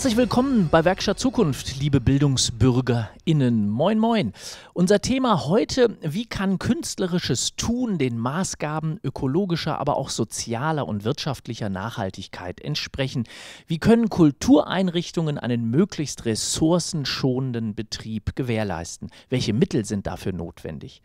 Herzlich willkommen bei Werkstatt Zukunft, liebe BildungsbürgerInnen. Moin, moin. Unser Thema heute: Wie kann künstlerisches Tun den Maßgaben ökologischer, aber auch sozialer und wirtschaftlicher Nachhaltigkeit entsprechen? Wie können Kultureinrichtungen einen möglichst ressourcenschonenden Betrieb gewährleisten? Welche Mittel sind dafür notwendig?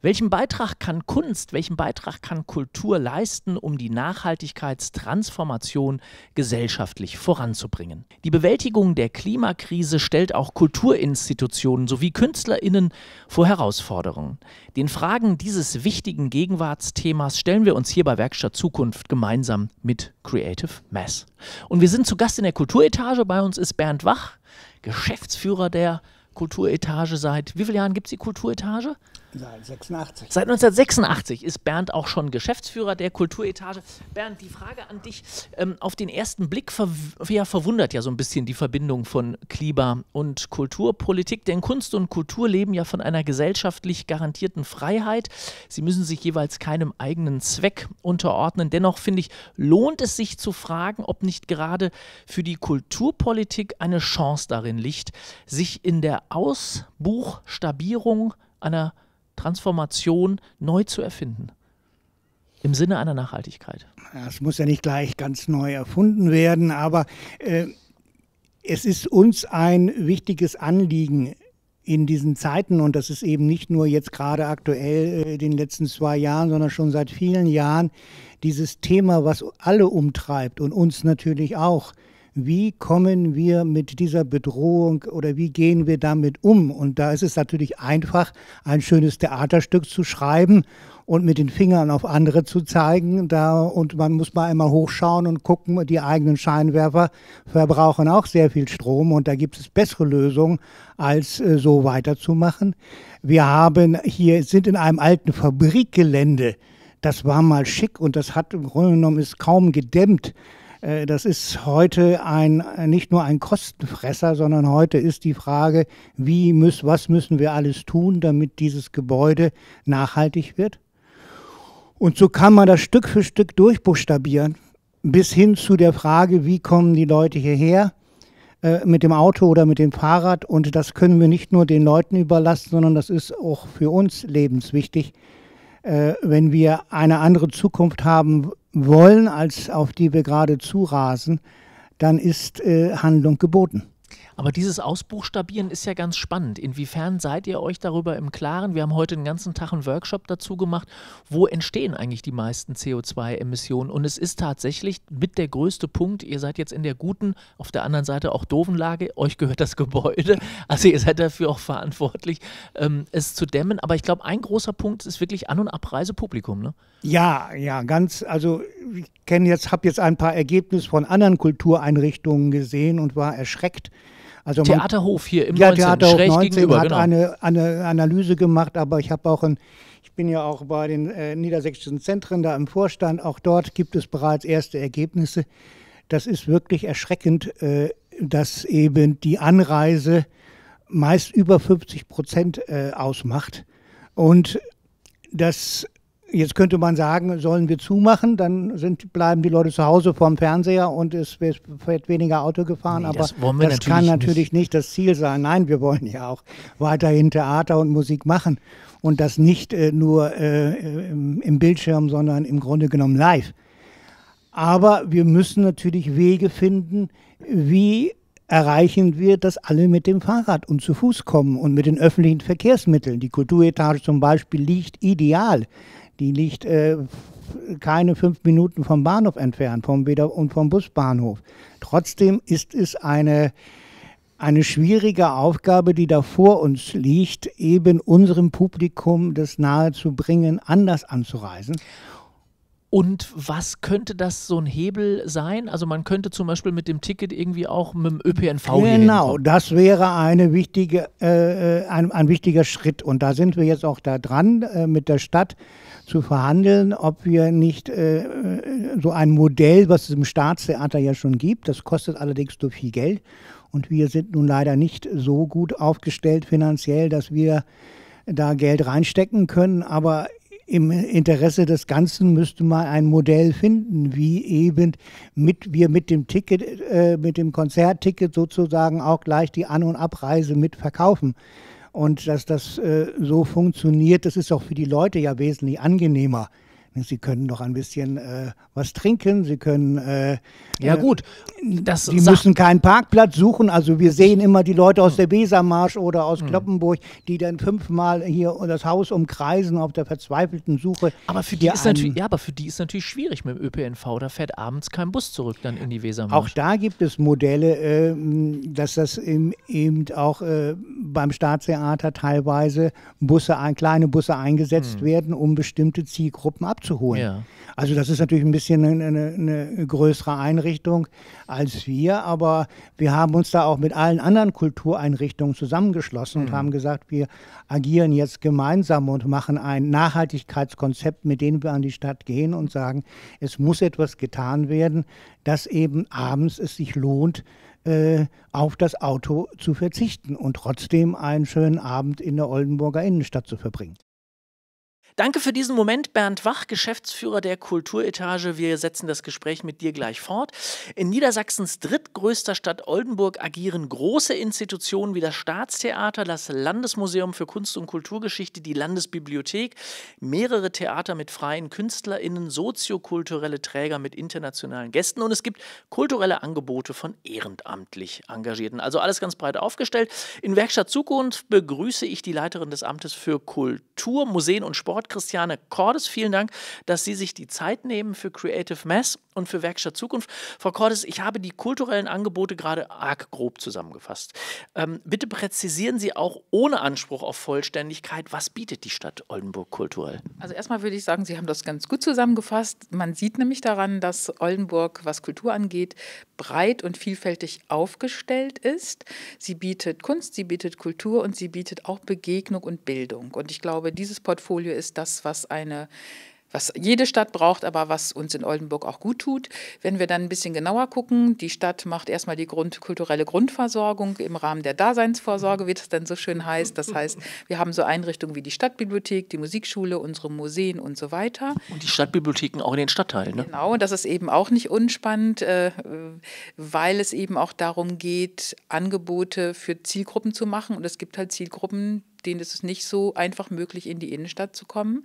Welchen Beitrag kann Kunst, welchen Beitrag kann Kultur leisten, um die Nachhaltigkeitstransformation gesellschaftlich voranzubringen? Die Bewältigung der Klimakrise stellt auch Kulturinstitutionen sowie KünstlerInnen vor Herausforderungen. Den Fragen dieses wichtigen Gegenwartsthemas stellen wir uns hier bei Werkstatt Zukunft gemeinsam mit Creative Mass. Und wir sind zu Gast in der Kulturetage. Bei uns ist Bernd Wach, Geschäftsführer der Kulturetage seit wie vielen Jahren gibt es die Kulturetage? Nein, 86. Seit 1986 ist Bernd auch schon Geschäftsführer der Kulturetage. Bernd, die Frage an dich. Ähm, auf den ersten Blick ver ja, verwundert ja so ein bisschen die Verbindung von Klima und Kulturpolitik, denn Kunst und Kultur leben ja von einer gesellschaftlich garantierten Freiheit. Sie müssen sich jeweils keinem eigenen Zweck unterordnen. Dennoch finde ich, lohnt es sich zu fragen, ob nicht gerade für die Kulturpolitik eine Chance darin liegt, sich in der Ausbuchstabierung einer Transformation neu zu erfinden. Im Sinne einer Nachhaltigkeit. Es muss ja nicht gleich ganz neu erfunden werden, aber äh, es ist uns ein wichtiges Anliegen, in diesen Zeiten, und das ist eben nicht nur jetzt gerade aktuell äh, den letzten zwei Jahren, sondern schon seit vielen Jahren, dieses Thema, was alle umtreibt und uns natürlich auch, wie kommen wir mit dieser Bedrohung oder wie gehen wir damit um? Und da ist es natürlich einfach, ein schönes Theaterstück zu schreiben und mit den Fingern auf andere zu zeigen. Da, und man muss mal einmal hochschauen und gucken, die eigenen Scheinwerfer verbrauchen auch sehr viel Strom und da gibt es bessere Lösungen, als äh, so weiterzumachen. Wir haben hier, sind in einem alten Fabrikgelände. Das war mal schick und das hat im Grunde genommen ist kaum gedämmt. Äh, das ist heute ein, nicht nur ein Kostenfresser, sondern heute ist die Frage, wie müssen, was müssen wir alles tun, damit dieses Gebäude nachhaltig wird. Und so kann man das Stück für Stück durchbuchstabieren, bis hin zu der Frage, wie kommen die Leute hierher äh, mit dem Auto oder mit dem Fahrrad. Und das können wir nicht nur den Leuten überlassen, sondern das ist auch für uns lebenswichtig, äh, wenn wir eine andere Zukunft haben wollen, als auf die wir gerade zurasen, dann ist äh, Handlung geboten. Aber dieses Ausbuchstabieren ist ja ganz spannend. Inwiefern seid ihr euch darüber im Klaren? Wir haben heute den ganzen Tag einen Workshop dazu gemacht. Wo entstehen eigentlich die meisten CO2-Emissionen? Und es ist tatsächlich mit der größte Punkt. Ihr seid jetzt in der guten, auf der anderen Seite auch doofen Lage. Euch gehört das Gebäude. Also ihr seid dafür auch verantwortlich, ähm, es zu dämmen. Aber ich glaube, ein großer Punkt ist wirklich An- und Abreisepublikum. Ne? Ja, ja, ganz. Also ich jetzt, habe jetzt ein paar Ergebnisse von anderen Kultureinrichtungen gesehen und war erschreckt, also Theaterhof hier im ja, 19, Theaterhof schräg 19 gegenüber. hat genau. eine, eine Analyse gemacht, aber ich habe auch ein, ich bin ja auch bei den äh, niedersächsischen Zentren da im Vorstand. Auch dort gibt es bereits erste Ergebnisse. Das ist wirklich erschreckend, äh, dass eben die Anreise meist über 50 Prozent äh, ausmacht und dass Jetzt könnte man sagen, sollen wir zumachen, dann sind, bleiben die Leute zu Hause vorm Fernseher und es wird weniger Auto gefahren. Nee, aber das, das natürlich kann natürlich nicht. nicht. das Ziel sein. Nein, wir wollen ja auch weiterhin Theater und Musik machen. Und das nicht äh, nur äh, im, Bildschirm, sondern im Grunde genommen live. Aber wir müssen natürlich Wege finden, wie erreichen wir, dass alle mit dem Fahrrad und zu Fuß kommen und mit den öffentlichen Verkehrsmitteln. Die Kulturetage zum Beispiel liegt ideal die liegt äh, keine fünf Minuten vom Bahnhof entfernt vom Weder und vom Busbahnhof. Trotzdem ist es eine, eine schwierige Aufgabe, die da vor uns liegt, eben unserem Publikum das nahezu bringen, anders anzureisen. Und was könnte das so ein Hebel sein? Also man könnte zum Beispiel mit dem Ticket irgendwie auch mit dem ÖPNV Genau, das wäre eine wichtige, äh, äh, ein, ein wichtiger Schritt. Und da sind wir jetzt auch da dran äh, mit der Stadt zu verhandeln, ob wir nicht äh, äh, so ein Modell, was es im Staatstheater ja schon gibt, das kostet allerdings nur viel Geld. Und wir sind nun leider nicht so gut aufgestellt finanziell, dass wir da Geld reinstecken können. Aber im Interesse des Ganzen müsste man ein Modell finden, wie eben mit, wir mit dem Ticket, äh, mit dem Konzertticket sozusagen auch gleich die An- und Abreise mit verkaufen. Und dass das äh, so funktioniert, das ist auch für die Leute ja wesentlich angenehmer. Sie können noch ein bisschen äh, was trinken, Sie können. Äh, ja, äh, gut. Das Sie müssen keinen Parkplatz suchen. Also, wir sehen immer die Leute aus der hm. Wesermarsch oder aus hm. Kloppenburg, die dann fünfmal hier das Haus umkreisen auf der verzweifelten Suche. Aber für die, ist natürlich, ja, aber für die ist natürlich schwierig mit dem ÖPNV. Da fährt abends kein Bus zurück dann in die Wesermarsch. Auch da gibt es Modelle, äh, dass das eben, eben auch äh, beim Staatstheater teilweise Busse, kleine Busse eingesetzt mhm. werden, um bestimmte Zielgruppen abzudecken abzuholen. Ja. Also das ist natürlich ein bisschen eine, eine, eine, größere Einrichtung als wir, aber wir haben uns da auch mit allen anderen Kultureinrichtungen zusammengeschlossen mhm. und haben gesagt, wir agieren jetzt gemeinsam und machen ein Nachhaltigkeitskonzept, mit dem wir an die Stadt gehen und sagen, es muss etwas getan werden, dass eben abends es sich lohnt, äh, auf das Auto zu verzichten und trotzdem einen schönen Abend in der Oldenburger Innenstadt zu verbringen. Danke für diesen Moment, Bernd Wach, Geschäftsführer der Kulturetage. Wir setzen das Gespräch mit dir gleich fort. In Niedersachsens drittgrößter Stadt Oldenburg agieren große Institutionen wie das Staatstheater, das Landesmuseum für Kunst und Kulturgeschichte, die Landesbibliothek, mehrere Theater mit freien KünstlerInnen, soziokulturelle Träger mit internationalen Gästen und es gibt kulturelle Angebote von ehrenamtlich Engagierten. Also alles ganz breit aufgestellt. In Werkstatt Zukunft begrüße ich die Leiterin des Amtes für Kultur, Museen und Sport, Christiane Cordes. Vielen Dank, dass Sie sich die Zeit nehmen für Creative Mess und für Werkstatt Zukunft. Frau Cordes, ich habe die kulturellen Angebote gerade arg grob zusammengefasst. Ähm, bitte präzisieren Sie auch ohne Anspruch auf Vollständigkeit, was bietet die Stadt Oldenburg kulturell? Also erstmal würde ich sagen, Sie haben das ganz gut zusammengefasst. Man sieht nämlich daran, dass Oldenburg, was Kultur angeht, breit und vielfältig aufgestellt ist. Sie bietet Kunst, sie bietet Kultur und sie bietet auch Begegnung und Bildung. Und ich glaube, dieses Portfolio ist das, was eine was jede Stadt braucht, aber was uns in Oldenburg auch gut tut. Wenn wir dann ein bisschen genauer gucken, die Stadt macht erstmal die Grund, kulturelle Grundversorgung im Rahmen der Daseinsvorsorge, wie das dann so schön heißt. Das heißt, wir haben so Einrichtungen wie die Stadtbibliothek, die Musikschule, unsere Museen und so weiter. Und die Stadtbibliotheken auch in den Stadtteilen. Ne? Genau, das ist eben auch nicht unspannend, äh, weil es eben auch darum geht, Angebote für Zielgruppen zu machen. Und es gibt halt Zielgruppen, denen ist es nicht so einfach möglich, in die Innenstadt zu kommen.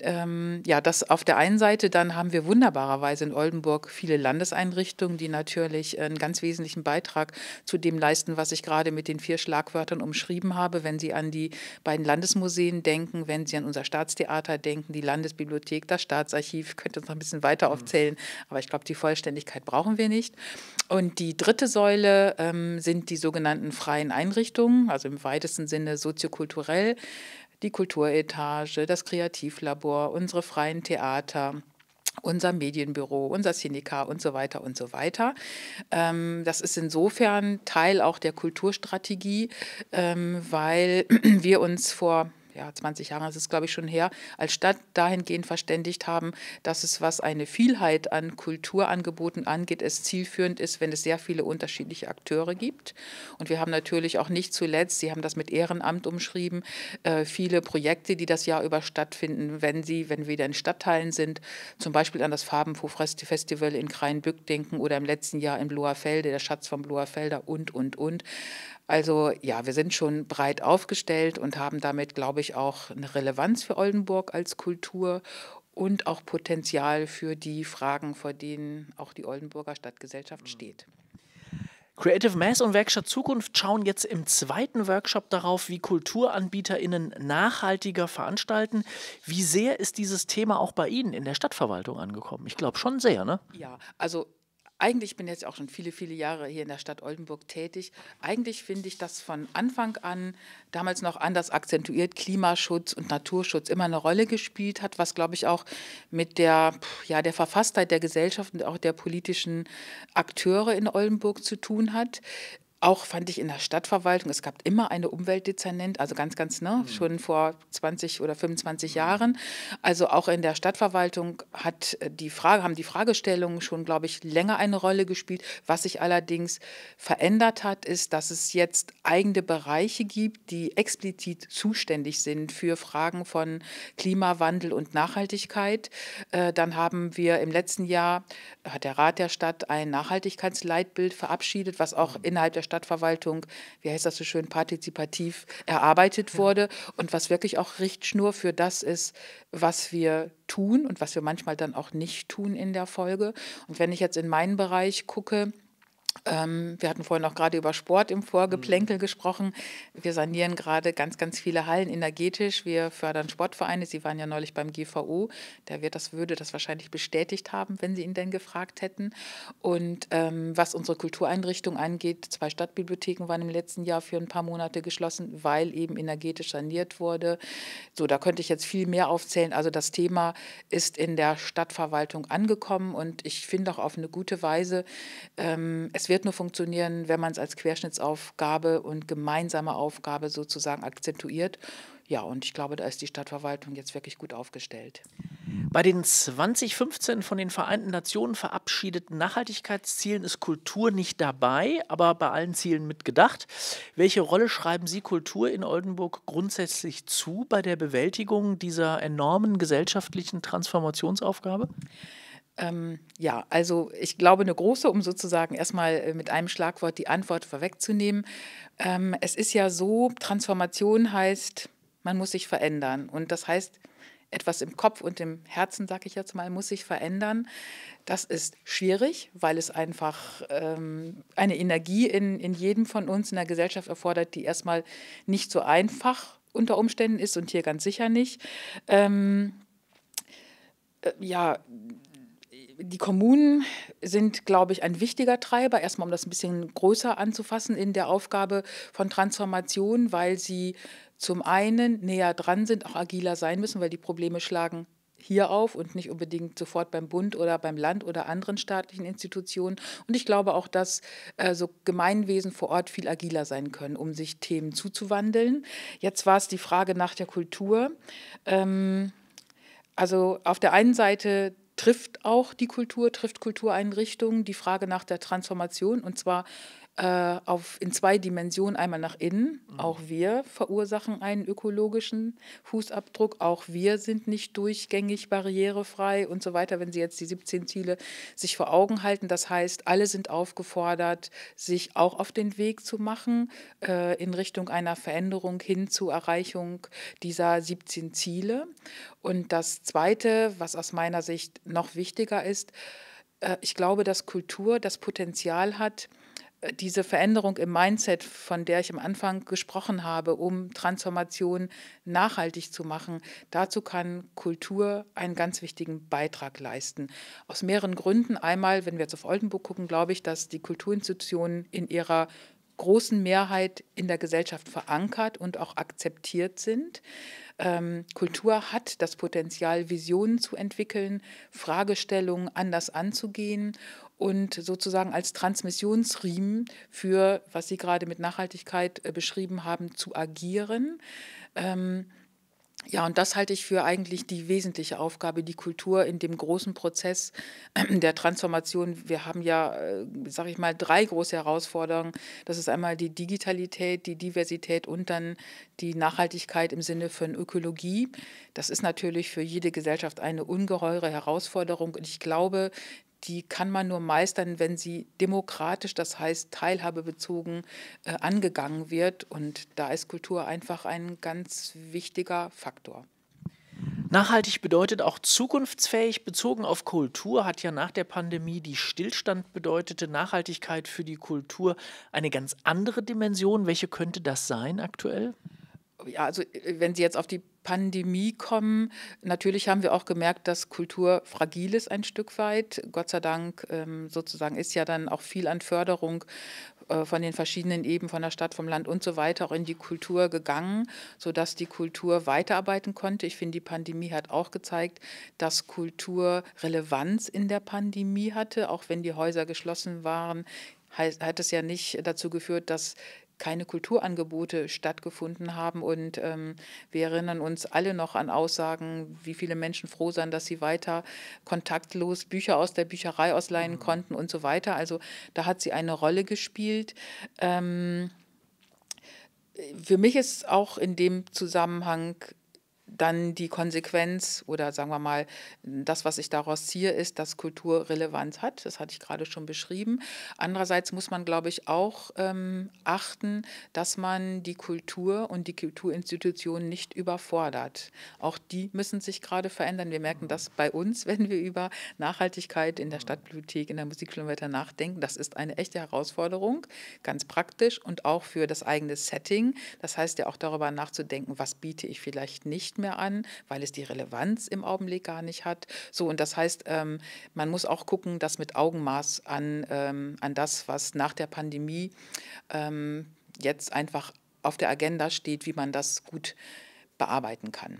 Ähm, ja, das auf der einen Seite, dann haben wir wunderbarerweise in Oldenburg viele Landeseinrichtungen, die natürlich einen ganz wesentlichen Beitrag zu dem leisten, was ich gerade mit den vier Schlagwörtern umschrieben habe, wenn Sie an die beiden Landesmuseen denken, wenn Sie an unser Staatstheater denken, die Landesbibliothek, das Staatsarchiv, könnte uns noch ein bisschen weiter aufzählen, aber ich glaube, die Vollständigkeit brauchen wir nicht. Und die dritte Säule ähm, sind die sogenannten freien Einrichtungen, also im weitesten Sinne soziokulturelle kulturell, die Kulturetage, das Kreativlabor, unsere freien Theater unser Medienbüro, unser Cineca und so weiter und so weiter. Ähm, das ist insofern Teil auch der Kulturstrategie, ähm, weil wir uns vor ja, 20 Jahren, das ist glaube ich schon her, als Stadt dahingehend verständigt haben, dass es, was eine Vielheit an Kulturangeboten angeht, es zielführend ist, wenn es sehr viele unterschiedliche Akteure gibt. Und wir haben natürlich auch nicht zuletzt, Sie haben das mit Ehrenamt umschrieben, äh, viele Projekte, die das Jahr über stattfinden, wenn sie, wenn wir wieder in Stadtteilen sind, zum Beispiel an das Farbenfroh-Festival in Kreinbück denken oder im letzten Jahr in Bloerfelde, der Schatz von Bloerfelder und, und, und. Also ja, wir sind schon breit aufgestellt und haben damit, glaube ich, auch eine Relevanz für Oldenburg als Kultur und auch Potenzial für die Fragen, vor denen auch die Oldenburger Stadtgesellschaft mhm. steht. Creative Mass und Werkstatt Zukunft schauen jetzt im zweiten Workshop darauf, wie KulturanbieterInnen nachhaltiger veranstalten. Wie sehr ist dieses Thema auch bei Ihnen in der Stadtverwaltung angekommen? Ich glaube schon sehr, ne? Ja, also eigentlich ich bin jetzt auch schon viele, viele Jahre hier in der Stadt Oldenburg tätig. Eigentlich finde ich, dass von Anfang an, damals noch anders akzentuiert, Klimaschutz und Naturschutz immer eine Rolle gespielt hat, was, glaube ich, auch mit der, ja, der Verfasstheit der Gesellschaft und auch der politischen Akteure in Oldenburg zu tun hat auch fand ich in der Stadtverwaltung, es gab immer eine Umweltdezernent, also ganz, ganz, ne, mhm. schon vor 20 oder 25 mhm. Jahren. Also auch in der Stadtverwaltung hat äh, die Frage, haben die Fragestellungen schon, glaube ich, länger eine Rolle gespielt. Was sich allerdings verändert hat, ist, dass es jetzt eigene Bereiche gibt, die explizit zuständig sind für Fragen von Klimawandel und Nachhaltigkeit. Äh, dann haben wir im letzten Jahr, hat der Rat der Stadt ein Nachhaltigkeitsleitbild verabschiedet, was auch mhm. innerhalb der Stadtverwaltung, wie heißt das so schön, partizipativ erarbeitet wurde ja. und was wirklich auch Richtschnur für das ist, was wir tun und was wir manchmal dann auch nicht tun in der Folge. Und wenn ich jetzt in meinen Bereich gucke, ähm, wir hatten vorhin auch gerade über Sport im Vorgeplänkel mhm. gesprochen. Wir sanieren gerade ganz, ganz viele Hallen energetisch. Wir fördern Sportvereine. Sie waren ja neulich beim GVO. Der wird das, würde das wahrscheinlich bestätigt haben, wenn Sie ihn denn gefragt hätten. Und ähm, was unsere Kultureinrichtung angeht, zwei Stadtbibliotheken waren im letzten Jahr für ein paar Monate geschlossen, weil eben energetisch saniert wurde. So, da könnte ich jetzt viel mehr aufzählen. Also das Thema ist in der Stadtverwaltung angekommen und ich finde auch auf eine gute Weise. Ähm, es es wird nur funktionieren, wenn man es als Querschnittsaufgabe und gemeinsame Aufgabe sozusagen akzentuiert. Ja, und ich glaube, da ist die Stadtverwaltung jetzt wirklich gut aufgestellt. Bei den 2015 von den Vereinten Nationen verabschiedeten Nachhaltigkeitszielen ist Kultur nicht dabei, aber bei allen Zielen mitgedacht. Welche Rolle schreiben Sie Kultur in Oldenburg grundsätzlich zu bei der Bewältigung dieser enormen gesellschaftlichen Transformationsaufgabe? Ähm, ja, also ich glaube, eine große, um sozusagen erstmal äh, mit einem Schlagwort die Antwort vorwegzunehmen. Ähm, es ist ja so, Transformation heißt, man muss sich verändern. Und das heißt, etwas im Kopf und im Herzen, sage ich jetzt mal, muss sich verändern. Das ist schwierig, weil es einfach ähm, eine Energie in, in jedem von uns in der Gesellschaft erfordert, die erstmal nicht so einfach unter Umständen ist und hier ganz sicher nicht. Ähm, äh, ja, die Kommunen sind, glaube ich, ein wichtiger Treiber, erstmal um das ein bisschen größer anzufassen in der Aufgabe von Transformation, weil sie zum einen näher dran sind, auch agiler sein müssen, weil die Probleme schlagen hier auf und nicht unbedingt sofort beim Bund oder beim Land oder anderen staatlichen Institutionen. Und ich glaube auch, dass äh, so Gemeinwesen vor Ort viel agiler sein können, um sich Themen zuzuwandeln. Jetzt war es die Frage nach der Kultur. Ähm, also auf der einen Seite trifft auch die Kultur, trifft Kultureinrichtungen die Frage nach der Transformation und zwar äh, auf, in zwei Dimensionen. Einmal nach innen. Mhm. Auch wir verursachen einen ökologischen Fußabdruck. Auch wir sind nicht durchgängig barrierefrei und so weiter. Wenn Sie jetzt die 17 Ziele sich vor Augen halten, das heißt, alle sind aufgefordert, sich auch auf den Weg zu machen äh, in Richtung einer Veränderung hin zur Erreichung dieser 17 Ziele. Und das Zweite, was aus meiner Sicht noch wichtiger ist, äh, ich glaube, dass Kultur das Potenzial hat, äh, diese Veränderung im Mindset, von der ich am Anfang gesprochen habe, um Transformation nachhaltig zu machen, dazu kann Kultur einen ganz wichtigen Beitrag leisten. Aus mehreren Gründen. Einmal, wenn wir jetzt auf Oldenburg gucken, glaube ich, dass die Kulturinstitutionen in ihrer großen Mehrheit in der Gesellschaft verankert und auch akzeptiert sind. Ähm, Kultur hat das Potenzial, Visionen zu entwickeln, Fragestellungen anders anzugehen und sozusagen als Transmissionsriemen für, was Sie gerade mit Nachhaltigkeit äh, beschrieben haben, zu agieren. Ähm, ja, und das halte ich für eigentlich die wesentliche Aufgabe, die Kultur in dem großen Prozess äh, der Transformation. Wir haben ja, äh, sage ich mal, drei große Herausforderungen. Das ist einmal die Digitalität, die Diversität und dann die Nachhaltigkeit im Sinne von Ökologie. Das ist natürlich für jede Gesellschaft eine ungeheure Herausforderung. Und ich glaube, die kann man nur meistern, wenn sie demokratisch, das heißt teilhabebezogen, äh, angegangen wird. Und da ist Kultur einfach ein ganz wichtiger Faktor. Nachhaltig bedeutet auch zukunftsfähig. Bezogen auf Kultur hat ja nach der Pandemie die Stillstand bedeutete Nachhaltigkeit für die Kultur eine ganz andere Dimension. Welche könnte das sein aktuell? ja, also äh, wenn Sie jetzt auf die Pandemie kommen, natürlich haben wir auch gemerkt, dass Kultur fragil ist ein Stück weit. Gott sei Dank ähm, sozusagen ist ja dann auch viel an Förderung äh, von den verschiedenen Ebenen, von der Stadt, vom Land und so weiter auch in die Kultur gegangen, sodass die Kultur weiterarbeiten konnte. Ich finde, die Pandemie hat auch gezeigt, dass Kultur Relevanz in der Pandemie hatte, auch wenn die Häuser geschlossen waren hat es ja nicht dazu geführt, dass keine Kulturangebote stattgefunden haben. Und ähm, wir erinnern uns alle noch an Aussagen, wie viele Menschen froh sind, dass sie weiter kontaktlos Bücher aus der Bücherei ausleihen mhm. konnten und so weiter. Also da hat sie eine Rolle gespielt. Ähm, für mich ist auch in dem Zusammenhang dann die Konsequenz oder sagen wir mal, das, was ich daraus ziehe, ist, dass Kultur Relevanz hat. Das hatte ich gerade schon beschrieben. Andererseits muss man, glaube ich, auch ähm, achten, dass man die Kultur und die Kulturinstitutionen nicht überfordert. Auch die müssen sich gerade verändern. Wir merken das bei uns, wenn wir über Nachhaltigkeit in der Stadtbibliothek, in der Musikkilometer nachdenken. Das ist eine echte Herausforderung, ganz praktisch und auch für das eigene Setting. Das heißt ja auch darüber nachzudenken, was biete ich vielleicht nicht mehr an, weil es die Relevanz im Augenblick gar nicht hat. So, und das heißt, ähm, man muss auch gucken, dass mit Augenmaß an, ähm, an das, was nach der Pandemie ähm, jetzt einfach auf der Agenda steht, wie man das gut bearbeiten kann.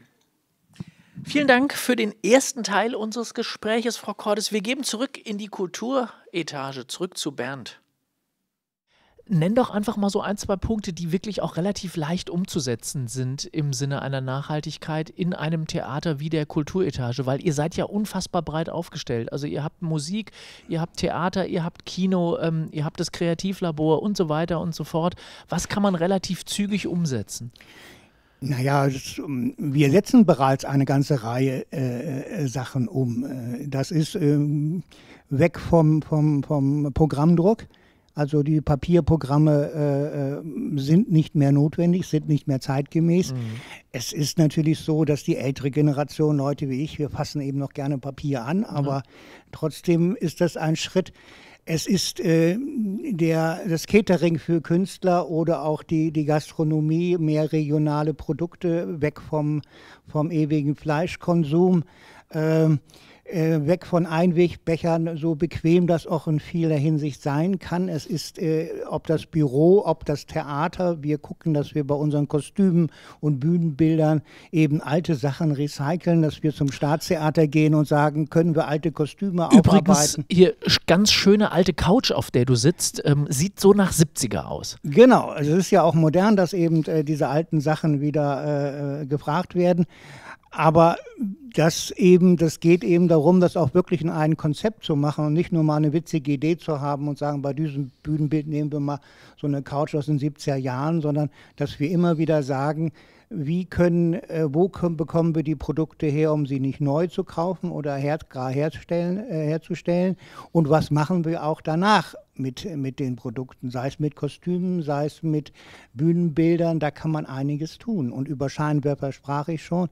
Vielen Dank für den ersten Teil unseres Gespräches, Frau Cordes. Wir geben zurück in die Kulturetage, zurück zu Bernd nenn doch einfach mal so ein, zwei Punkte, die wirklich auch relativ leicht umzusetzen sind im Sinne einer Nachhaltigkeit in einem Theater wie der Kulturetage, weil ihr seid ja unfassbar breit aufgestellt. Also ihr habt Musik, ihr habt Theater, ihr habt Kino, ähm, ihr habt das Kreativlabor und so weiter und so fort. Was kann man relativ zügig umsetzen? Naja, ähm, wir setzen bereits eine ganze Reihe äh, äh Sachen um. Äh, das ist ähm, weg vom, vom, vom Programmdruck also die Papierprogramme äh, äh, sind nicht mehr notwendig, sind nicht mehr zeitgemäß. Mhm. Es ist natürlich so, dass die ältere Generation, Leute wie ich, wir fassen eben noch gerne Papier an, aber mhm. trotzdem ist das ein Schritt. Es ist äh, der, das Catering für Künstler oder auch die, die Gastronomie, mehr regionale Produkte, weg vom, vom ewigen Fleischkonsum. Ähm, äh, weg von Einwegbechern, so bequem das auch in vieler Hinsicht sein kann. Es ist, äh, ob das Büro, ob das Theater, wir gucken, dass wir bei unseren Kostümen und Bühnenbildern eben alte Sachen recyceln, dass wir zum Staatstheater gehen und sagen, können wir alte Kostüme Übrigens, aufarbeiten. Hier ganz schöne alte Couch, auf der du sitzt, ähm, sieht so nach 70er aus. Genau, also es ist ja auch modern, dass eben äh, diese alten Sachen wieder äh, äh gefragt werden. Aber das eben, das geht eben darum, das auch wirklich in ein Konzept zu machen und nicht nur mal eine witzige Idee zu haben und sagen, bei diesem Bühnenbild nehmen wir mal so eine Couch aus den 70er Jahren, sondern dass wir immer wieder sagen, wie können, äh, wo können, bekommen wir die Produkte her, um sie nicht neu zu kaufen oder her, herzustellen, äh, herzustellen und was machen wir auch danach mit, mit den Produkten, sei es mit Kostümen, sei es mit Bühnenbildern, da kann man einiges tun und über Scheinwerfer sprach ich schon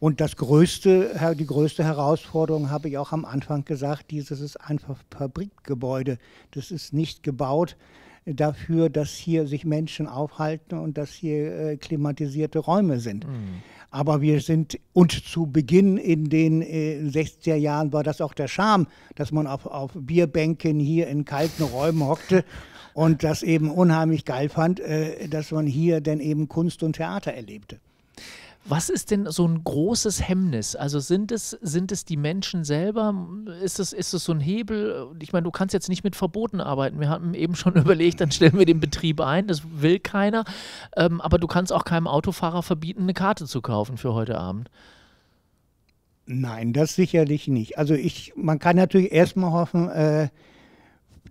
und das größte, die größte Herausforderung habe ich auch am Anfang gesagt, dieses ist einfach Fabrikgebäude. Das ist nicht gebaut dafür, dass hier sich Menschen aufhalten und dass hier äh, klimatisierte Räume sind. Mhm. Aber wir sind, und zu Beginn in den 60er äh, Jahren war das auch der Charme, dass man auf, auf Bierbänken hier in kalten Räumen hockte und das eben unheimlich geil fand, äh, dass man hier denn eben Kunst und Theater erlebte. Was ist denn so ein großes Hemmnis? Also sind es, sind es die Menschen selber? Ist es, ist es so ein Hebel? Ich meine, du kannst jetzt nicht mit Verboten arbeiten. Wir hatten eben schon überlegt, dann stellen wir den Betrieb ein, das will keiner. Ähm, aber du kannst auch keinem Autofahrer verbieten, eine Karte zu kaufen für heute Abend. Nein, das sicherlich nicht. Also ich, man kann natürlich erstmal hoffen, äh,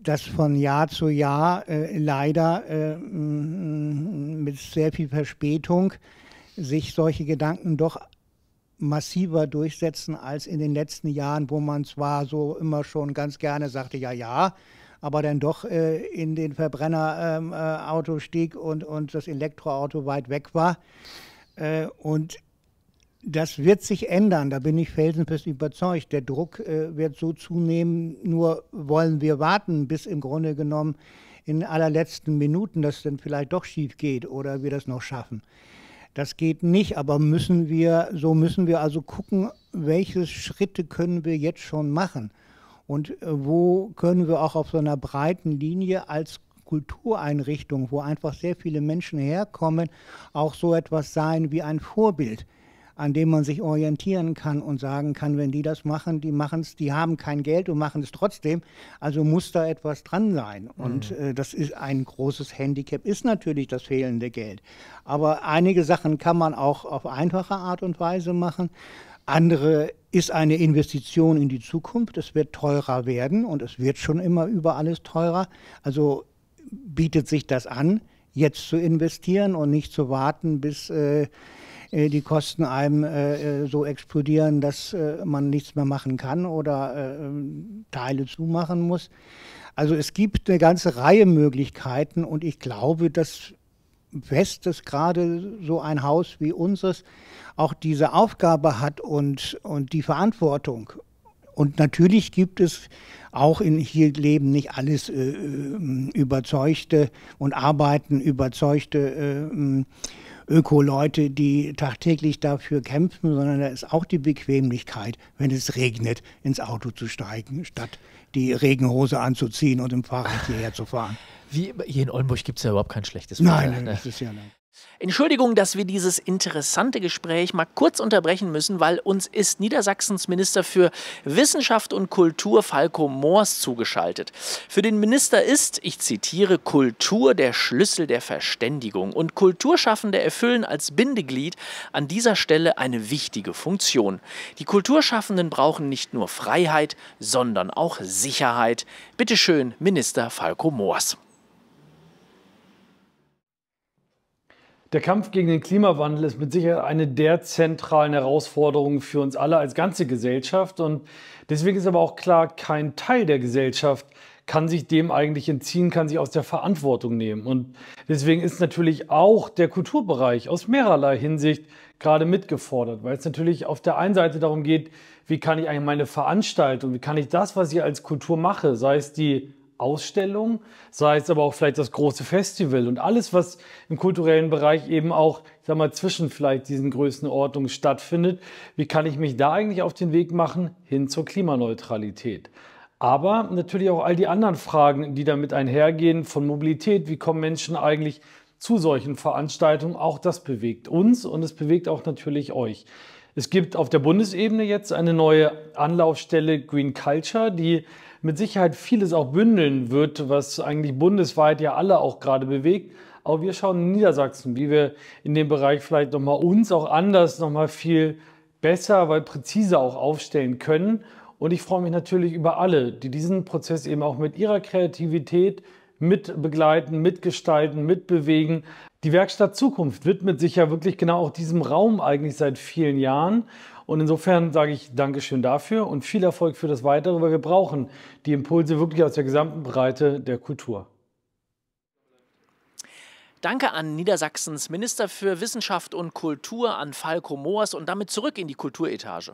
dass von Jahr zu Jahr äh, leider äh, mit sehr viel Verspätung sich solche Gedanken doch massiver durchsetzen als in den letzten Jahren, wo man zwar so immer schon ganz gerne sagte, ja, ja, aber dann doch äh, in den Verbrennerauto ähm, äh, stieg und, und das Elektroauto weit weg war. Äh, und das wird sich ändern, da bin ich felsenfest überzeugt. Der Druck äh, wird so zunehmen, nur wollen wir warten, bis im Grunde genommen in allerletzten Minuten das dann vielleicht doch schief geht oder wir das noch schaffen. Das geht nicht, aber müssen wir, so müssen wir also gucken, welche Schritte können wir jetzt schon machen und äh, wo können wir auch auf so einer breiten Linie als Kultureinrichtung, wo einfach sehr viele Menschen herkommen, auch so etwas sein wie ein Vorbild an dem man sich orientieren kann und sagen kann, wenn die das machen, die machen es, die haben kein Geld und machen es trotzdem. Also muss da etwas dran sein. Und mhm. äh, das ist ein großes Handicap, ist natürlich das fehlende Geld. Aber einige Sachen kann man auch auf einfache Art und Weise machen. Andere ist eine Investition in die Zukunft. Es wird teurer werden und es wird schon immer über alles teurer. Also bietet sich das an, jetzt zu investieren und nicht zu warten, bis äh, äh, die Kosten einem äh, äh, so explodieren, dass man nichts mehr machen kann oder Teile zumachen muss. Also es gibt eine ganze Reihe Möglichkeiten und ich glaube, dass West, dass gerade so ein Haus wie unseres auch diese Aufgabe hat und, und die Verantwortung. Und natürlich gibt es auch in hier leben nicht alles äh, überzeugte und arbeiten überzeugte äh, Öko-Leute, die tagtäglich dafür kämpfen, sondern da ist auch die Bequemlichkeit, wenn es regnet, ins Auto zu steigen, statt die Regenhose anzuziehen und im Fahrrad hierher zu fahren. Wie, hier in Oldenburg gibt es ja überhaupt kein schlechtes Wetter. Nein, nein, das ist ja nicht. Entschuldigung, dass wir dieses interessante Gespräch mal kurz unterbrechen müssen, weil uns ist Niedersachsens Minister für Wissenschaft und Kultur Falco Moors zugeschaltet. Für den Minister ist, ich zitiere, Kultur der Schlüssel der Verständigung und Kulturschaffende erfüllen als Bindeglied an dieser Stelle eine wichtige Funktion. Die Kulturschaffenden brauchen nicht nur Freiheit, sondern auch Sicherheit. Bitte schön, Minister Falco Moors. Der Kampf gegen den Klimawandel ist mit Sicherheit eine der zentralen Herausforderungen für uns alle als ganze Gesellschaft. Und deswegen ist aber auch klar, kein Teil der Gesellschaft kann sich dem eigentlich entziehen, kann sich aus der Verantwortung nehmen. Und deswegen ist natürlich auch der Kulturbereich aus mehrerlei Hinsicht gerade mitgefordert, weil es natürlich auf der einen Seite darum geht, wie kann ich eigentlich meine Veranstaltung, wie kann ich das, was ich als Kultur mache, sei es die Ausstellung, sei es aber auch vielleicht das große Festival und alles, was im kulturellen Bereich eben auch, ich sag mal, zwischen vielleicht diesen Größenordnungen stattfindet. Wie kann ich mich da eigentlich auf den Weg machen hin zur Klimaneutralität? Aber natürlich auch all die anderen Fragen, die damit einhergehen, von Mobilität, wie kommen Menschen eigentlich zu solchen Veranstaltungen, auch das bewegt uns und es bewegt auch natürlich euch. Es gibt auf der Bundesebene jetzt eine neue Anlaufstelle Green Culture, die mit Sicherheit vieles auch bündeln wird, was eigentlich bundesweit ja alle auch gerade bewegt. Aber wir schauen in Niedersachsen, wie wir in dem Bereich vielleicht nochmal uns auch anders, nochmal viel besser, weil präziser auch aufstellen können. Und ich freue mich natürlich über alle, die diesen Prozess eben auch mit ihrer Kreativität mit begleiten, mitgestalten, mitbewegen. Die Werkstatt Zukunft widmet sich ja wirklich genau auch diesem Raum eigentlich seit vielen Jahren. Und insofern sage ich Dankeschön dafür und viel Erfolg für das Weitere, weil wir brauchen die Impulse wirklich aus der gesamten Breite der Kultur. Danke an Niedersachsens Minister für Wissenschaft und Kultur, an Falco Moers und damit zurück in die Kulturetage.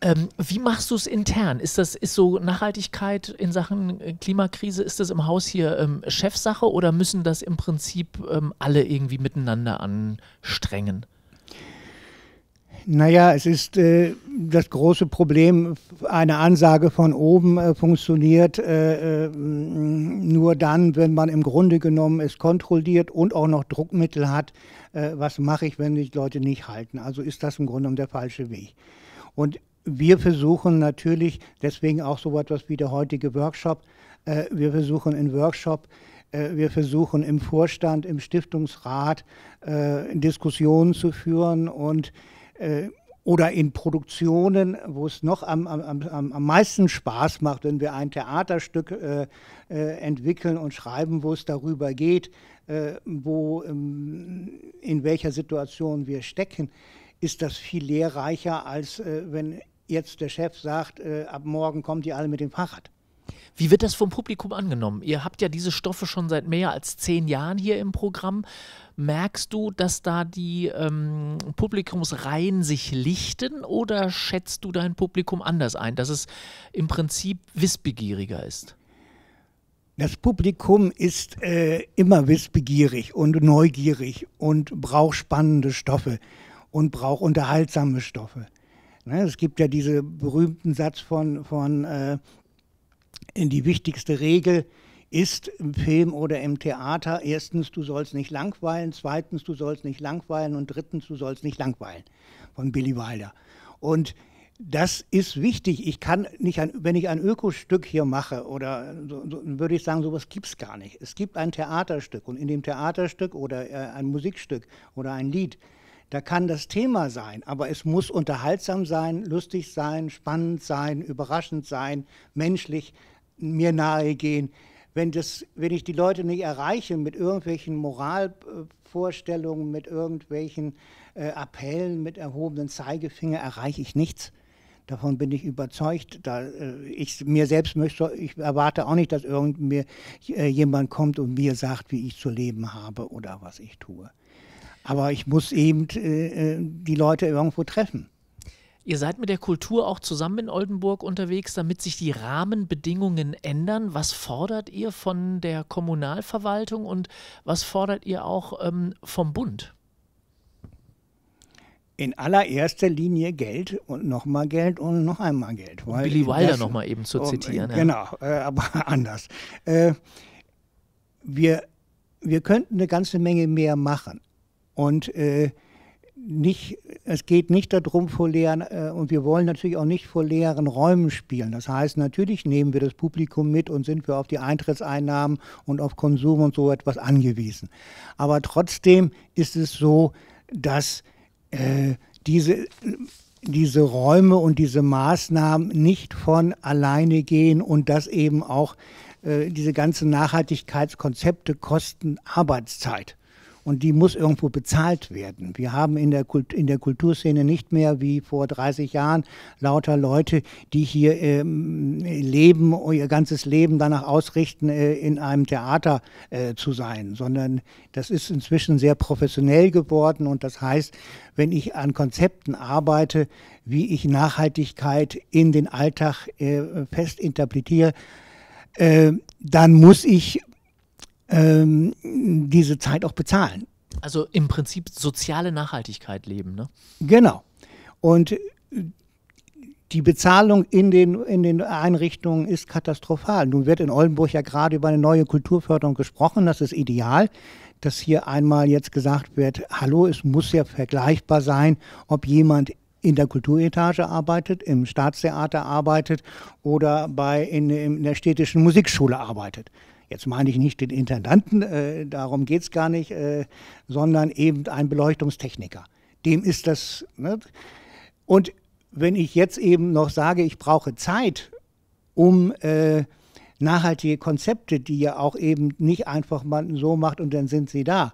Ähm, wie machst du es intern? Ist das ist so Nachhaltigkeit in Sachen äh, Klimakrise? Ist das im Haus hier ähm, Chefsache oder müssen das im Prinzip ähm, alle irgendwie miteinander anstrengen? Naja, es ist äh, das große Problem, eine Ansage von oben äh, funktioniert äh, äh, nur dann, wenn man im Grunde genommen es kontrolliert und auch noch Druckmittel hat. Äh, was mache ich, wenn sich Leute nicht halten? Also ist das im Grunde genommen der falsche Weg. Und wir versuchen natürlich, deswegen auch so etwas wie der heutige Workshop, äh, wir versuchen in Workshop, wir versuchen im Vorstand, im Stiftungsrat Diskussionen zu führen und äh, oder in Produktionen, wo es noch am, am, am, am meisten Spaß macht, wenn wir ein Theaterstück äh, äh entwickeln und schreiben, wo es darüber geht, äh, wo, ähm, in welcher Situation wir stecken, ist das viel lehrreicher, als äh, wenn jetzt der Chef sagt, äh, ab morgen kommt ihr alle mit dem Fahrrad. Wie wird das vom Publikum angenommen? Ihr habt ja diese Stoffe schon seit mehr als zehn Jahren hier im Programm. Merkst du, dass da die ähm, Publikumsreihen sich lichten oder schätzt du dein Publikum anders ein, dass es im Prinzip wissbegieriger ist? Das Publikum ist äh, immer wissbegierig und neugierig und braucht spannende Stoffe und braucht unterhaltsame Stoffe. Ne, es gibt ja diesen berühmten Satz von, von äh, die wichtigste Regel ist im Film oder im Theater, erstens, du sollst nicht langweilen, zweitens, du sollst nicht langweilen und drittens, du sollst nicht langweilen von Billy Wilder. Und das ist wichtig. Ich kann nicht, ein, wenn ich ein Ökostück hier mache, oder so, so, würde ich sagen, sowas gibt es gar nicht. Es gibt ein Theaterstück und in dem Theaterstück oder äh, ein Musikstück oder ein Lied, da kann das Thema sein, aber es muss unterhaltsam sein, lustig sein, spannend sein, überraschend sein, menschlich mir nahe gehen wenn, das, wenn ich die Leute nicht erreiche mit irgendwelchen Moralvorstellungen, mit irgendwelchen äh, Appellen, mit erhobenen Zeigefinger, erreiche ich nichts. Davon bin ich überzeugt. Da, äh, ich mir selbst möchte, ich erwarte auch nicht, dass irgend mir, äh, jemand kommt und mir sagt, wie ich zu leben habe oder was ich tue. Aber ich muss eben äh, äh die Leute irgendwo treffen. Ihr seid mit der Kultur auch zusammen in Oldenburg unterwegs, damit sich die Rahmenbedingungen ändern. Was fordert ihr von der Kommunalverwaltung und was fordert ihr auch ähm, vom Bund? In allererster Linie Geld und nochmal Geld und noch einmal Geld. Weil Billy Wilder nochmal eben zu zitieren. Um, genau, ja. äh, aber anders. Äh, wir, wir könnten eine ganze Menge mehr machen. Und äh, nicht, es geht nicht darum vor leeren, äh, und wir wollen natürlich auch nicht vor leeren Räumen spielen. Das heißt, natürlich nehmen wir das Publikum mit und sind wir auf die Eintrittseinnahmen und auf Konsum und so etwas angewiesen. Aber trotzdem ist es so, dass äh, diese, diese Räume und diese Maßnahmen nicht von alleine gehen und dass eben auch äh, diese ganzen Nachhaltigkeitskonzepte kosten Arbeitszeit und die muss irgendwo bezahlt werden. Wir haben in der, Kult in der Kulturszene nicht mehr wie vor 30 Jahren lauter Leute, die hier ähm, leben, ihr ganzes Leben danach ausrichten, äh, in einem Theater äh, zu sein, sondern das ist inzwischen sehr professionell geworden und das heißt, wenn ich an Konzepten arbeite, wie ich Nachhaltigkeit in den Alltag äh, fest interpretiere, äh, dann muss ich ähm, diese Zeit auch bezahlen. Also im Prinzip soziale Nachhaltigkeit leben, ne? Genau. Und äh, die Bezahlung in den, in den Einrichtungen ist katastrophal. Nun wird in Oldenburg ja gerade über eine neue Kulturförderung gesprochen. Das ist ideal, dass hier einmal jetzt gesagt wird, hallo, es muss ja vergleichbar sein, ob jemand in der Kulturetage arbeitet, im Staatstheater arbeitet oder bei, in, in der städtischen Musikschule arbeitet. Jetzt meine ich nicht den Intendanten, äh, darum geht es gar nicht, äh, sondern eben einen Beleuchtungstechniker. Dem ist das. Ne? Und wenn ich jetzt eben noch sage, ich brauche Zeit, um äh, nachhaltige Konzepte, die ja auch eben nicht einfach man so macht und dann sind sie da,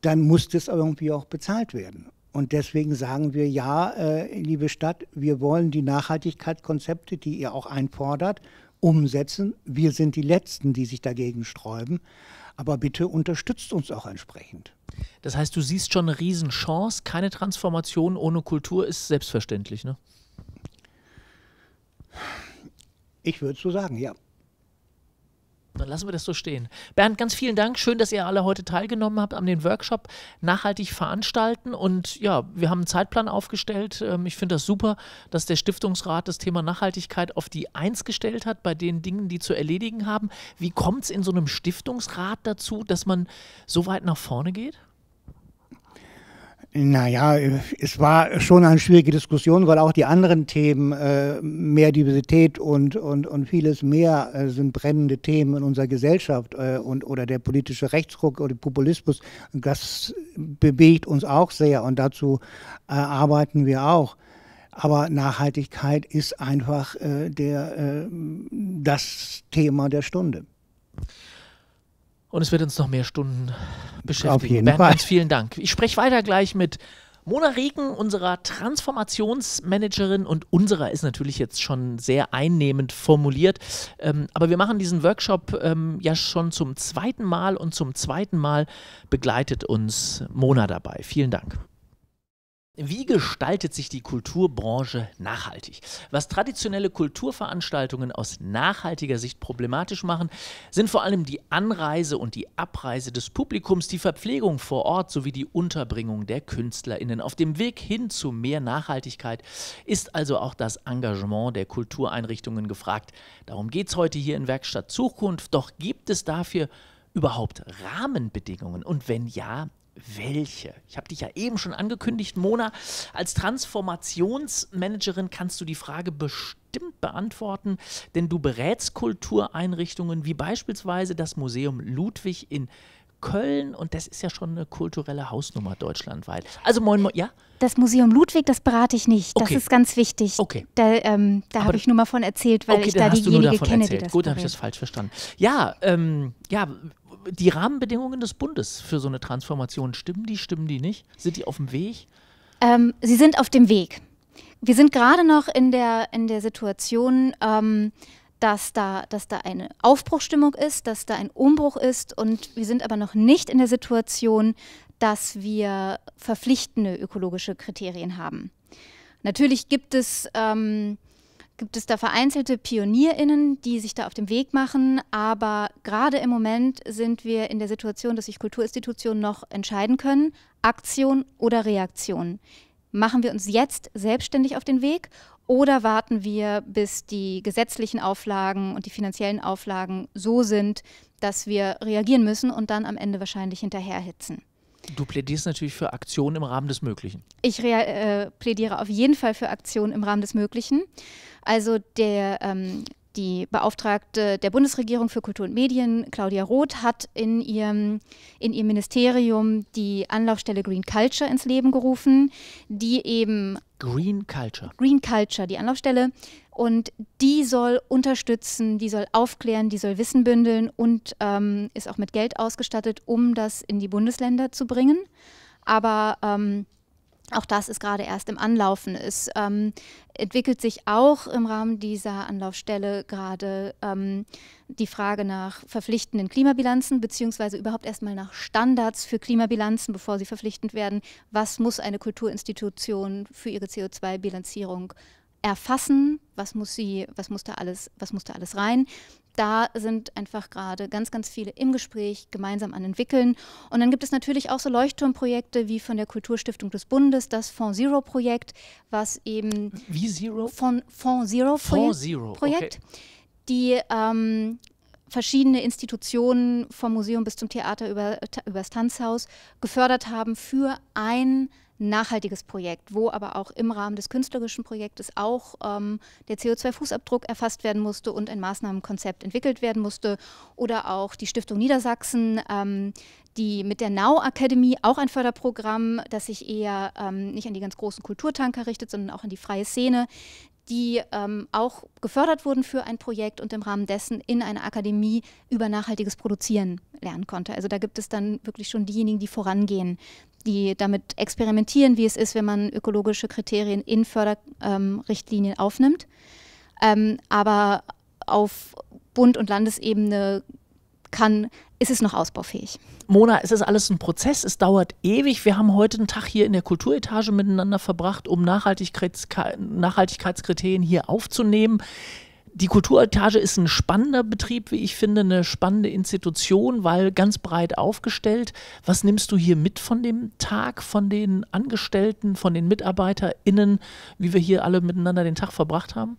dann muss das irgendwie auch bezahlt werden. Und deswegen sagen wir, ja, äh, liebe Stadt, wir wollen die Nachhaltigkeitskonzepte, die ihr auch einfordert, umsetzen. Wir sind die Letzten, die sich dagegen sträuben. Aber bitte unterstützt uns auch entsprechend. Das heißt, du siehst schon eine Riesenchance. Keine Transformation ohne Kultur ist selbstverständlich, ne? Ich würde so sagen, ja. Dann lassen wir das so stehen. Bernd, ganz vielen Dank. Schön, dass ihr alle heute teilgenommen habt an den Workshop Nachhaltig veranstalten. Und ja, wir haben einen Zeitplan aufgestellt. Ähm, ich finde das super, dass der Stiftungsrat das Thema Nachhaltigkeit auf die Eins gestellt hat bei den Dingen, die zu erledigen haben. Wie kommt es in so einem Stiftungsrat dazu, dass man so weit nach vorne geht? Naja, es war schon eine schwierige Diskussion, weil auch die anderen Themen, äh, mehr Diversität und, und, und vieles mehr, äh, sind brennende Themen in unserer Gesellschaft äh, und, oder der politische Rechtsruck oder Populismus. Das bewegt uns auch sehr und dazu äh, arbeiten wir auch. Aber Nachhaltigkeit ist einfach äh, der, äh, das Thema der Stunde. Und es wird uns noch mehr Stunden beschäftigen. Auf jeden Bernd, Fall. Ganz vielen Dank. Ich spreche weiter gleich mit Mona Regen, unserer Transformationsmanagerin und unserer ist natürlich jetzt schon sehr einnehmend formuliert. Ähm, aber wir machen diesen Workshop ähm, ja schon zum zweiten Mal und zum zweiten Mal begleitet uns Mona dabei. Vielen Dank. Wie gestaltet sich die Kulturbranche nachhaltig? Was traditionelle Kulturveranstaltungen aus nachhaltiger Sicht problematisch machen, sind vor allem die Anreise und die Abreise des Publikums, die Verpflegung vor Ort sowie die Unterbringung der Künstlerinnen. Auf dem Weg hin zu mehr Nachhaltigkeit ist also auch das Engagement der Kultureinrichtungen gefragt. Darum geht es heute hier in Werkstatt Zukunft. Doch gibt es dafür überhaupt Rahmenbedingungen? Und wenn ja, welche? Ich habe dich ja eben schon angekündigt, Mona. Als Transformationsmanagerin kannst du die Frage bestimmt beantworten, denn du berätst Kultureinrichtungen wie beispielsweise das Museum Ludwig in Köln und das ist ja schon eine kulturelle Hausnummer deutschlandweit. Also moin, moin ja? Das Museum Ludwig, das berate ich nicht. Das okay. ist ganz wichtig. Okay. Da, ähm, da habe ich nur mal von erzählt, weil okay, ich da diejenige kenne, erzählt. die das Gut, habe ich das falsch verstanden. Ja, ähm, ja, die Rahmenbedingungen des Bundes für so eine Transformation, stimmen die, stimmen die nicht? Sind die auf dem Weg? Ähm, sie sind auf dem Weg. Wir sind gerade noch in der, in der Situation, ähm, dass, da, dass da eine Aufbruchstimmung ist, dass da ein Umbruch ist und wir sind aber noch nicht in der Situation, dass wir verpflichtende ökologische Kriterien haben. Natürlich gibt es ähm, gibt es da vereinzelte Pionierinnen, die sich da auf den Weg machen, aber gerade im Moment sind wir in der Situation, dass sich Kulturinstitutionen noch entscheiden können, Aktion oder Reaktion. Machen wir uns jetzt selbstständig auf den Weg oder warten wir, bis die gesetzlichen Auflagen und die finanziellen Auflagen so sind, dass wir reagieren müssen und dann am Ende wahrscheinlich hinterherhitzen? Du plädierst natürlich für Aktionen im Rahmen des Möglichen. Ich äh, plädiere auf jeden Fall für Aktionen im Rahmen des Möglichen. Also der ähm, die Beauftragte der Bundesregierung für Kultur und Medien, Claudia Roth, hat in ihrem, in ihrem Ministerium die Anlaufstelle Green Culture ins Leben gerufen, die eben. Green Culture. Green Culture, die Anlaufstelle. Und die soll unterstützen, die soll aufklären, die soll Wissen bündeln und ähm, ist auch mit Geld ausgestattet, um das in die Bundesländer zu bringen. Aber. Ähm, auch das ist gerade erst im Anlaufen. Es ähm, entwickelt sich auch im Rahmen dieser Anlaufstelle gerade ähm, die Frage nach verpflichtenden Klimabilanzen, beziehungsweise überhaupt erstmal nach Standards für Klimabilanzen, bevor sie verpflichtend werden. Was muss eine Kulturinstitution für ihre CO2-Bilanzierung erfassen, was muss sie, was muss da alles, was muss da alles rein. Da sind einfach gerade ganz, ganz viele im Gespräch, gemeinsam an entwickeln. Und dann gibt es natürlich auch so Leuchtturmprojekte wie von der Kulturstiftung des Bundes, das Fond Zero Projekt, was eben wie Zero? Fond, Fond Zero Projekt, Fond Zero. Projekt okay. die ähm, verschiedene Institutionen vom Museum bis zum Theater über, über das Tanzhaus gefördert haben für ein nachhaltiges Projekt, wo aber auch im Rahmen des künstlerischen Projektes auch ähm, der CO2-Fußabdruck erfasst werden musste und ein Maßnahmenkonzept entwickelt werden musste. Oder auch die Stiftung Niedersachsen, ähm, die mit der Now Akademie auch ein Förderprogramm, das sich eher ähm, nicht an die ganz großen Kulturtanker richtet, sondern auch an die freie Szene, die ähm, auch gefördert wurden für ein Projekt und im Rahmen dessen in einer Akademie über nachhaltiges Produzieren lernen konnte. Also da gibt es dann wirklich schon diejenigen, die vorangehen die damit experimentieren, wie es ist, wenn man ökologische Kriterien in Förderrichtlinien ähm, aufnimmt. Ähm, aber auf Bund- und Landesebene kann, ist es noch ausbaufähig. Mona, es ist alles ein Prozess, es dauert ewig. Wir haben heute einen Tag hier in der Kulturetage miteinander verbracht, um Nachhaltigkeits Nachhaltigkeitskriterien hier aufzunehmen die Kulturetage ist ein spannender Betrieb, wie ich finde, eine spannende Institution, weil ganz breit aufgestellt. Was nimmst du hier mit von dem Tag, von den Angestellten, von den MitarbeiterInnen, wie wir hier alle miteinander den Tag verbracht haben?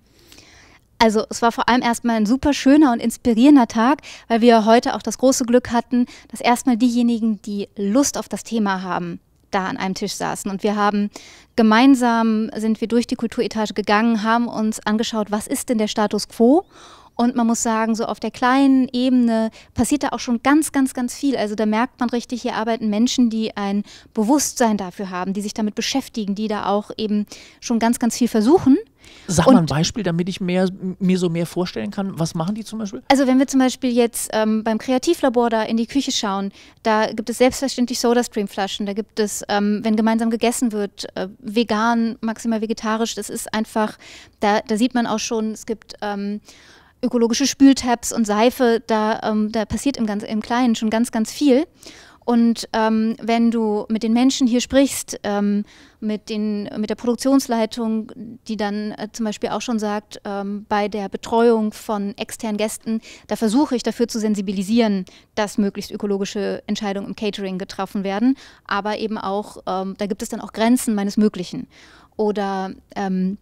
Also es war vor allem erstmal ein super schöner und inspirierender Tag, weil wir heute auch das große Glück hatten, dass erstmal diejenigen, die Lust auf das Thema haben, da an einem Tisch saßen. Und wir haben gemeinsam, sind wir durch die Kulturetage gegangen, haben uns angeschaut, was ist denn der Status quo und man muss sagen, so auf der kleinen Ebene passiert da auch schon ganz, ganz, ganz viel. Also da merkt man richtig, hier arbeiten Menschen, die ein Bewusstsein dafür haben, die sich damit beschäftigen, die da auch eben schon ganz, ganz viel versuchen. Sag mal ein Beispiel, damit ich mehr, mir so mehr vorstellen kann. Was machen die zum Beispiel? Also wenn wir zum Beispiel jetzt ähm, beim Kreativlabor da in die Küche schauen, da gibt es selbstverständlich Soda-Stream-Flaschen, da gibt es, ähm, wenn gemeinsam gegessen wird, äh, vegan, maximal vegetarisch, das ist einfach, da, da sieht man auch schon, es gibt ähm, ökologische Spültabs und Seife, da, ähm, da passiert im, ganz, im Kleinen schon ganz, ganz viel. Und ähm, wenn du mit den Menschen hier sprichst, ähm, mit, den, mit der Produktionsleitung, die dann äh, zum Beispiel auch schon sagt, ähm, bei der Betreuung von externen Gästen, da versuche ich dafür zu sensibilisieren, dass möglichst ökologische Entscheidungen im Catering getroffen werden. Aber eben auch, ähm, da gibt es dann auch Grenzen meines Möglichen. Oder Ähm,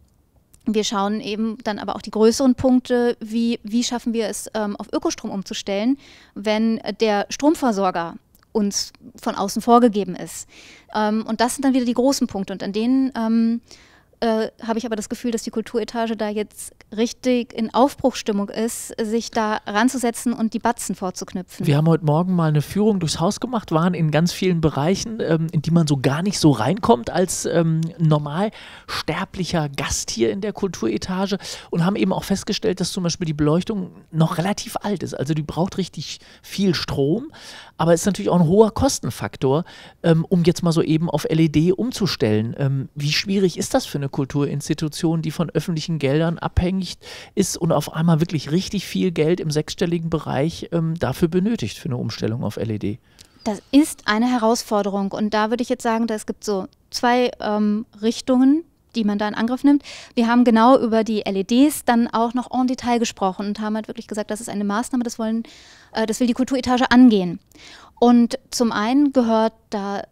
wir schauen eben dann aber auch die größeren Punkte, wie, wie schaffen wir es, ähm, auf Ökostrom umzustellen, wenn der Stromversorger uns von außen vorgegeben ist. Ähm, und das sind dann wieder die großen Punkte und an denen ähm, äh, habe ich aber das Gefühl, dass die Kulturetage da jetzt richtig in Aufbruchstimmung ist, sich da ranzusetzen und die Batzen vorzuknüpfen. Wir haben heute Morgen mal eine Führung durchs Haus gemacht, waren in ganz vielen Bereichen, ähm, in die man so gar nicht so reinkommt als ähm, normal sterblicher Gast hier in der Kulturetage und haben eben auch festgestellt, dass zum Beispiel die Beleuchtung noch relativ alt ist. Also die braucht richtig viel Strom. Aber es ist natürlich auch ein hoher Kostenfaktor, ähm, um jetzt mal so eben auf LED umzustellen. Ähm, wie schwierig ist das für eine Kulturinstitution, die von öffentlichen Geldern abhängig ist und auf einmal wirklich richtig viel Geld im sechsstelligen Bereich ähm, dafür benötigt für eine Umstellung auf LED? Das ist eine Herausforderung und da würde ich jetzt sagen, es gibt so zwei ähm, Richtungen, die man da in Angriff nimmt. Wir haben genau über die LEDs dann auch noch en Detail gesprochen und haben halt wirklich gesagt, das ist eine Maßnahme, das wollen äh, das will die Kulturetage angehen. Und zum einen gehört da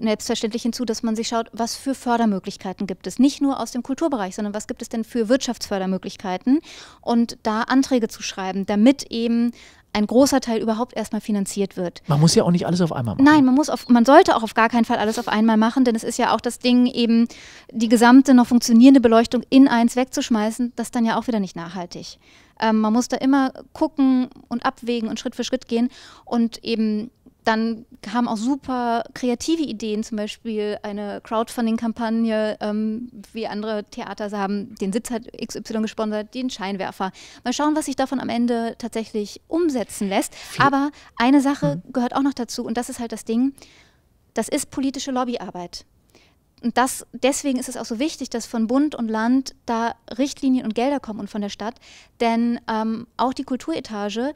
selbstverständlich hinzu, dass man sich schaut, was für Fördermöglichkeiten gibt es. Nicht nur aus dem Kulturbereich, sondern was gibt es denn für Wirtschaftsfördermöglichkeiten und da Anträge zu schreiben, damit eben ein großer Teil überhaupt erstmal finanziert wird. Man muss ja auch nicht alles auf einmal machen. Nein, man muss auf, man sollte auch auf gar keinen Fall alles auf einmal machen, denn es ist ja auch das Ding, eben die gesamte noch funktionierende Beleuchtung in eins wegzuschmeißen, das ist dann ja auch wieder nicht nachhaltig. Ähm, man muss da immer gucken und abwägen und Schritt für Schritt gehen und eben dann kamen auch super kreative Ideen, zum Beispiel eine Crowdfunding-Kampagne, ähm, wie andere Theater haben, den Sitz hat XY gesponsert, den Scheinwerfer. Mal schauen, was sich davon am Ende tatsächlich umsetzen lässt. Aber eine Sache mhm. gehört auch noch dazu und das ist halt das Ding, das ist politische Lobbyarbeit. Und das, deswegen ist es auch so wichtig, dass von Bund und Land da Richtlinien und Gelder kommen und von der Stadt. Denn ähm, auch die Kulturetage,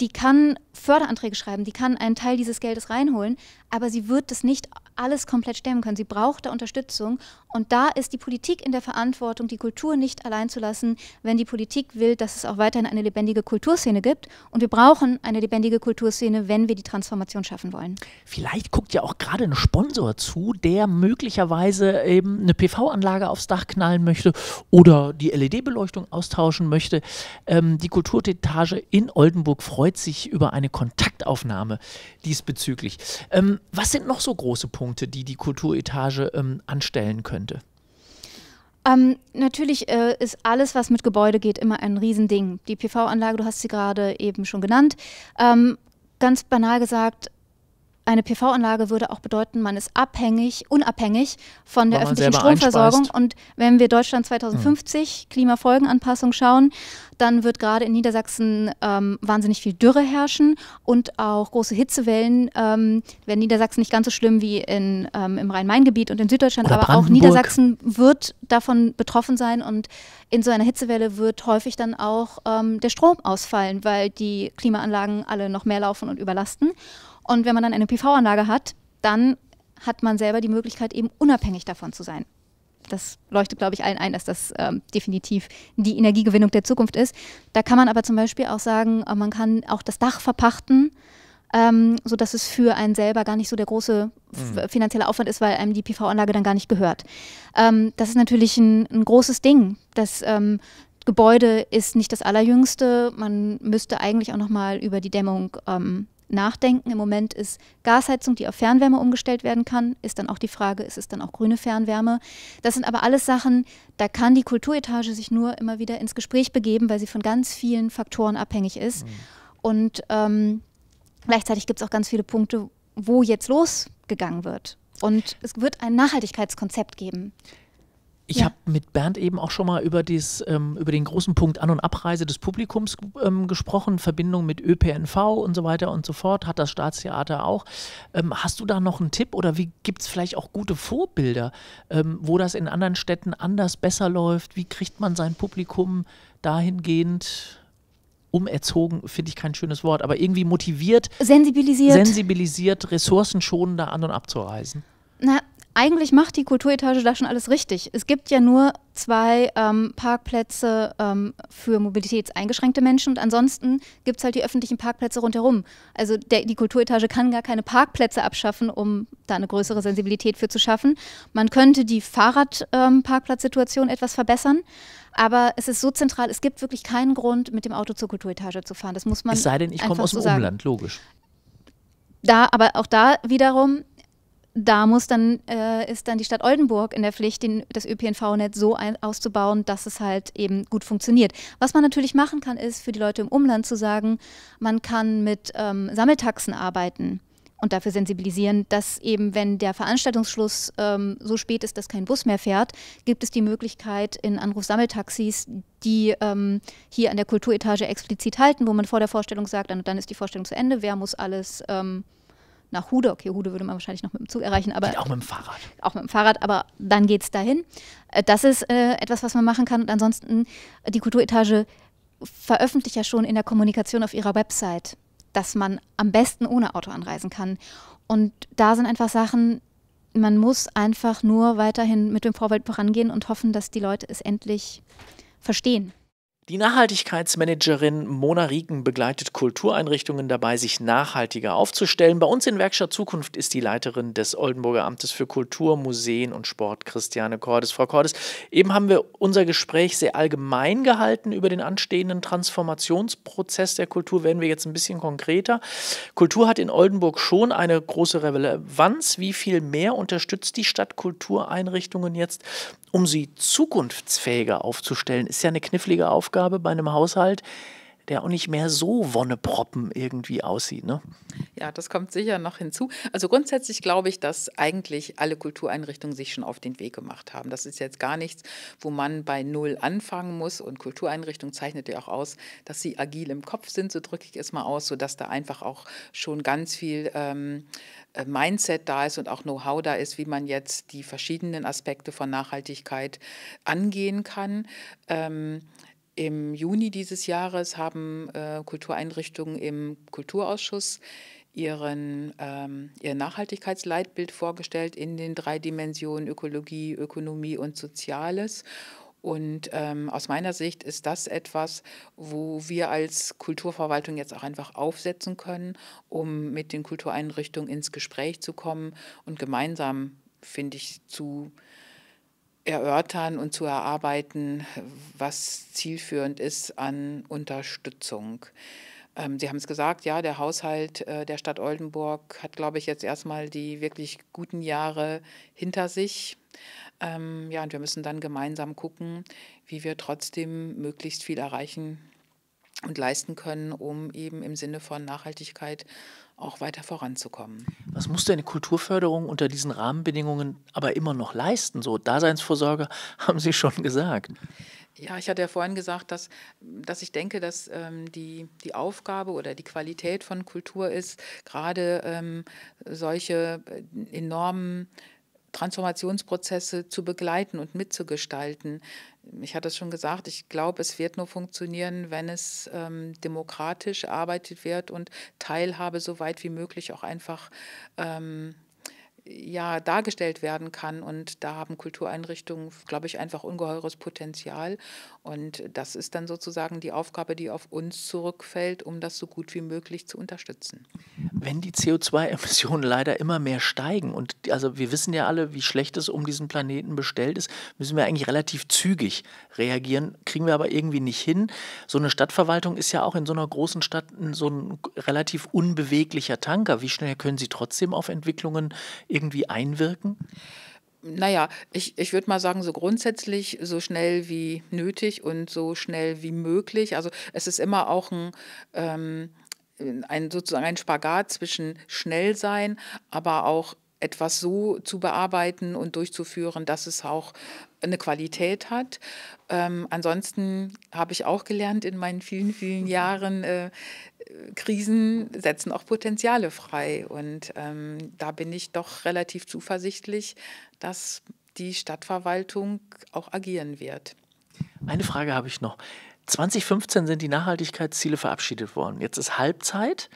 die kann Förderanträge schreiben, die kann einen Teil dieses Geldes reinholen, aber sie wird das nicht alles komplett stemmen können. Sie braucht da Unterstützung und da ist die Politik in der Verantwortung, die Kultur nicht allein zu lassen, wenn die Politik will, dass es auch weiterhin eine lebendige Kulturszene gibt. Und wir brauchen eine lebendige Kulturszene, wenn wir die Transformation schaffen wollen. Vielleicht guckt ja auch gerade ein Sponsor zu, der möglicherweise eben eine PV-Anlage aufs Dach knallen möchte oder die LED-Beleuchtung austauschen möchte. Ähm, die Kulturetage in Oldenburg freut sich über eine Kontaktaufnahme diesbezüglich. Ähm, was sind noch so große Punkte, die die Kulturetage ähm, anstellen können? könnte? Ähm, natürlich äh, ist alles, was mit Gebäude geht, immer ein Riesending. Die PV-Anlage, du hast sie gerade eben schon genannt. Ähm, ganz banal gesagt, eine PV-Anlage würde auch bedeuten, man ist abhängig, unabhängig von der öffentlichen Stromversorgung. Und wenn wir Deutschland 2050 mhm. Klimafolgenanpassung schauen, dann wird gerade in Niedersachsen ähm, wahnsinnig viel Dürre herrschen und auch große Hitzewellen. Ähm, wenn Niedersachsen nicht ganz so schlimm wie in, ähm, im Rhein-Main-Gebiet und in Süddeutschland, aber auch Niedersachsen wird davon betroffen sein. Und in so einer Hitzewelle wird häufig dann auch ähm, der Strom ausfallen, weil die Klimaanlagen alle noch mehr laufen und überlasten. Und wenn man dann eine PV-Anlage hat, dann hat man selber die Möglichkeit, eben unabhängig davon zu sein. Das leuchtet, glaube ich, allen ein, dass das ähm, definitiv die Energiegewinnung der Zukunft ist. Da kann man aber zum Beispiel auch sagen, äh, man kann auch das Dach verpachten, ähm, sodass es für einen selber gar nicht so der große mhm. finanzielle Aufwand ist, weil einem die PV-Anlage dann gar nicht gehört. Ähm, das ist natürlich ein, ein großes Ding, Das ähm, Gebäude ist nicht das allerjüngste. Man müsste eigentlich auch nochmal über die Dämmung ähm, nachdenken. Im Moment ist Gasheizung, die auf Fernwärme umgestellt werden kann, ist dann auch die Frage, ist es dann auch grüne Fernwärme? Das sind aber alles Sachen, da kann die Kulturetage sich nur immer wieder ins Gespräch begeben, weil sie von ganz vielen Faktoren abhängig ist. Mhm. Und ähm, gleichzeitig gibt es auch ganz viele Punkte, wo jetzt losgegangen wird. Und es wird ein Nachhaltigkeitskonzept geben. Ich ja. habe mit Bernd eben auch schon mal über, dies, ähm, über den großen Punkt An- und Abreise des Publikums ähm, gesprochen, Verbindung mit ÖPNV und so weiter und so fort, hat das Staatstheater auch. Ähm, hast du da noch einen Tipp oder wie gibt es vielleicht auch gute Vorbilder, ähm, wo das in anderen Städten anders besser läuft? Wie kriegt man sein Publikum dahingehend umerzogen, finde ich kein schönes Wort, aber irgendwie motiviert, sensibilisiert, sensibilisiert ressourcenschonender an- und abzureisen? Na, eigentlich macht die Kulturetage da schon alles richtig. Es gibt ja nur zwei ähm, Parkplätze ähm, für mobilitätseingeschränkte Menschen und ansonsten gibt es halt die öffentlichen Parkplätze rundherum. Also der, die Kulturetage kann gar keine Parkplätze abschaffen, um da eine größere Sensibilität für zu schaffen. Man könnte die Fahrradparkplatzsituation ähm, etwas verbessern, aber es ist so zentral, es gibt wirklich keinen Grund, mit dem Auto zur Kulturetage zu fahren. Das muss man. Es sei denn, ich komme aus so dem Umland, logisch. Da, aber auch da wiederum, da muss dann, äh, ist dann die Stadt Oldenburg in der Pflicht, den, das ÖPNV-Netz so ein, auszubauen, dass es halt eben gut funktioniert. Was man natürlich machen kann, ist für die Leute im Umland zu sagen, man kann mit ähm, Sammeltaxen arbeiten und dafür sensibilisieren, dass eben, wenn der Veranstaltungsschluss ähm, so spät ist, dass kein Bus mehr fährt, gibt es die Möglichkeit in Anrufsammeltaxis, die ähm, hier an der Kulturetage explizit halten, wo man vor der Vorstellung sagt, dann, dann ist die Vorstellung zu Ende, wer muss alles... Ähm, nach Hude. Okay, Hude würde man wahrscheinlich noch mit dem Zug erreichen. aber geht Auch mit dem Fahrrad. Auch mit dem Fahrrad, aber dann geht es dahin. Äh, das ist äh, etwas, was man machen kann. Und ansonsten, äh, die Kulturetage veröffentlicht ja schon in der Kommunikation auf ihrer Website, dass man am besten ohne Auto anreisen kann. Und da sind einfach Sachen, man muss einfach nur weiterhin mit dem Vorbild vorangehen und hoffen, dass die Leute es endlich verstehen. Die Nachhaltigkeitsmanagerin Mona Rieken begleitet Kultureinrichtungen dabei, sich nachhaltiger aufzustellen. Bei uns in Werkstatt Zukunft ist die Leiterin des Oldenburger Amtes für Kultur, Museen und Sport, Christiane Cordes. Frau Cordes, eben haben wir unser Gespräch sehr allgemein gehalten über den anstehenden Transformationsprozess der Kultur. Werden wir jetzt ein bisschen konkreter. Kultur hat in Oldenburg schon eine große Relevanz. Wie viel mehr unterstützt die Stadt Kultureinrichtungen jetzt, um sie zukunftsfähiger aufzustellen? Ist ja eine knifflige Aufgabe. Aufgabe bei einem Haushalt, der auch nicht mehr so wonneproppen irgendwie aussieht. Ne? Ja, das kommt sicher noch hinzu. Also grundsätzlich glaube ich, dass eigentlich alle Kultureinrichtungen sich schon auf den Weg gemacht haben. Das ist jetzt gar nichts, wo man bei Null anfangen muss. Und Kultureinrichtungen zeichnet ja auch aus, dass sie agil im Kopf sind, so drücke ich es mal aus, sodass da einfach auch schon ganz viel ähm, äh, Mindset da ist und auch Know-how da ist, wie man jetzt die verschiedenen Aspekte von Nachhaltigkeit angehen kann. Ähm, im Juni dieses Jahres haben äh, Kultureinrichtungen im Kulturausschuss ihren, ähm, ihr Nachhaltigkeitsleitbild vorgestellt in den drei Dimensionen Ökologie, Ökonomie und Soziales. Und ähm, aus meiner Sicht ist das etwas, wo wir als Kulturverwaltung jetzt auch einfach aufsetzen können, um mit den Kultureinrichtungen ins Gespräch zu kommen und gemeinsam, finde ich, zu äh, erörtern und zu erarbeiten, was zielführend ist an Unterstützung. Ähm, Sie haben es gesagt, ja, der Haushalt äh, der Stadt Oldenburg hat, glaube ich, jetzt erstmal die wirklich guten Jahre hinter sich. Ähm, ja, und wir müssen dann gemeinsam gucken, wie wir trotzdem möglichst viel erreichen und leisten können, um eben im Sinne von Nachhaltigkeit auch weiter voranzukommen. Was muss denn die Kulturförderung unter diesen Rahmenbedingungen aber immer noch leisten? So Daseinsvorsorge haben Sie schon gesagt. Ja, ich hatte ja vorhin gesagt, dass, dass ich denke, dass ähm, die, die Aufgabe oder die Qualität von Kultur ist, gerade ähm, solche äh, enormen Transformationsprozesse zu begleiten und mitzugestalten. Ich hatte es schon gesagt, ich glaube, es wird nur funktionieren, wenn es ähm, demokratisch erarbeitet wird und Teilhabe so weit wie möglich auch einfach ähm, ja dargestellt werden kann. Und da haben Kultureinrichtungen, glaube ich, einfach ungeheures Potenzial. Und das ist dann sozusagen die Aufgabe, die auf uns zurückfällt, um das so gut wie möglich zu unterstützen. Wenn die CO2-Emissionen leider immer mehr steigen und also wir wissen ja alle, wie schlecht es um diesen Planeten bestellt ist, müssen wir eigentlich relativ zügig reagieren, kriegen wir aber irgendwie nicht hin. So eine Stadtverwaltung ist ja auch in so einer großen Stadt so ein relativ unbeweglicher Tanker. Wie schnell können Sie trotzdem auf Entwicklungen irgendwie einwirken? Naja, ich, ich würde mal sagen, so grundsätzlich so schnell wie nötig und so schnell wie möglich. Also es ist immer auch ein... Ähm, ein, sozusagen ein Spagat zwischen schnell sein, aber auch etwas so zu bearbeiten und durchzuführen, dass es auch eine Qualität hat. Ähm, ansonsten habe ich auch gelernt in meinen vielen, vielen mhm. Jahren, äh, Krisen setzen auch Potenziale frei. Und ähm, da bin ich doch relativ zuversichtlich, dass die Stadtverwaltung auch agieren wird. Eine Frage habe ich noch. 2015 sind die Nachhaltigkeitsziele verabschiedet worden. Jetzt ist Halbzeit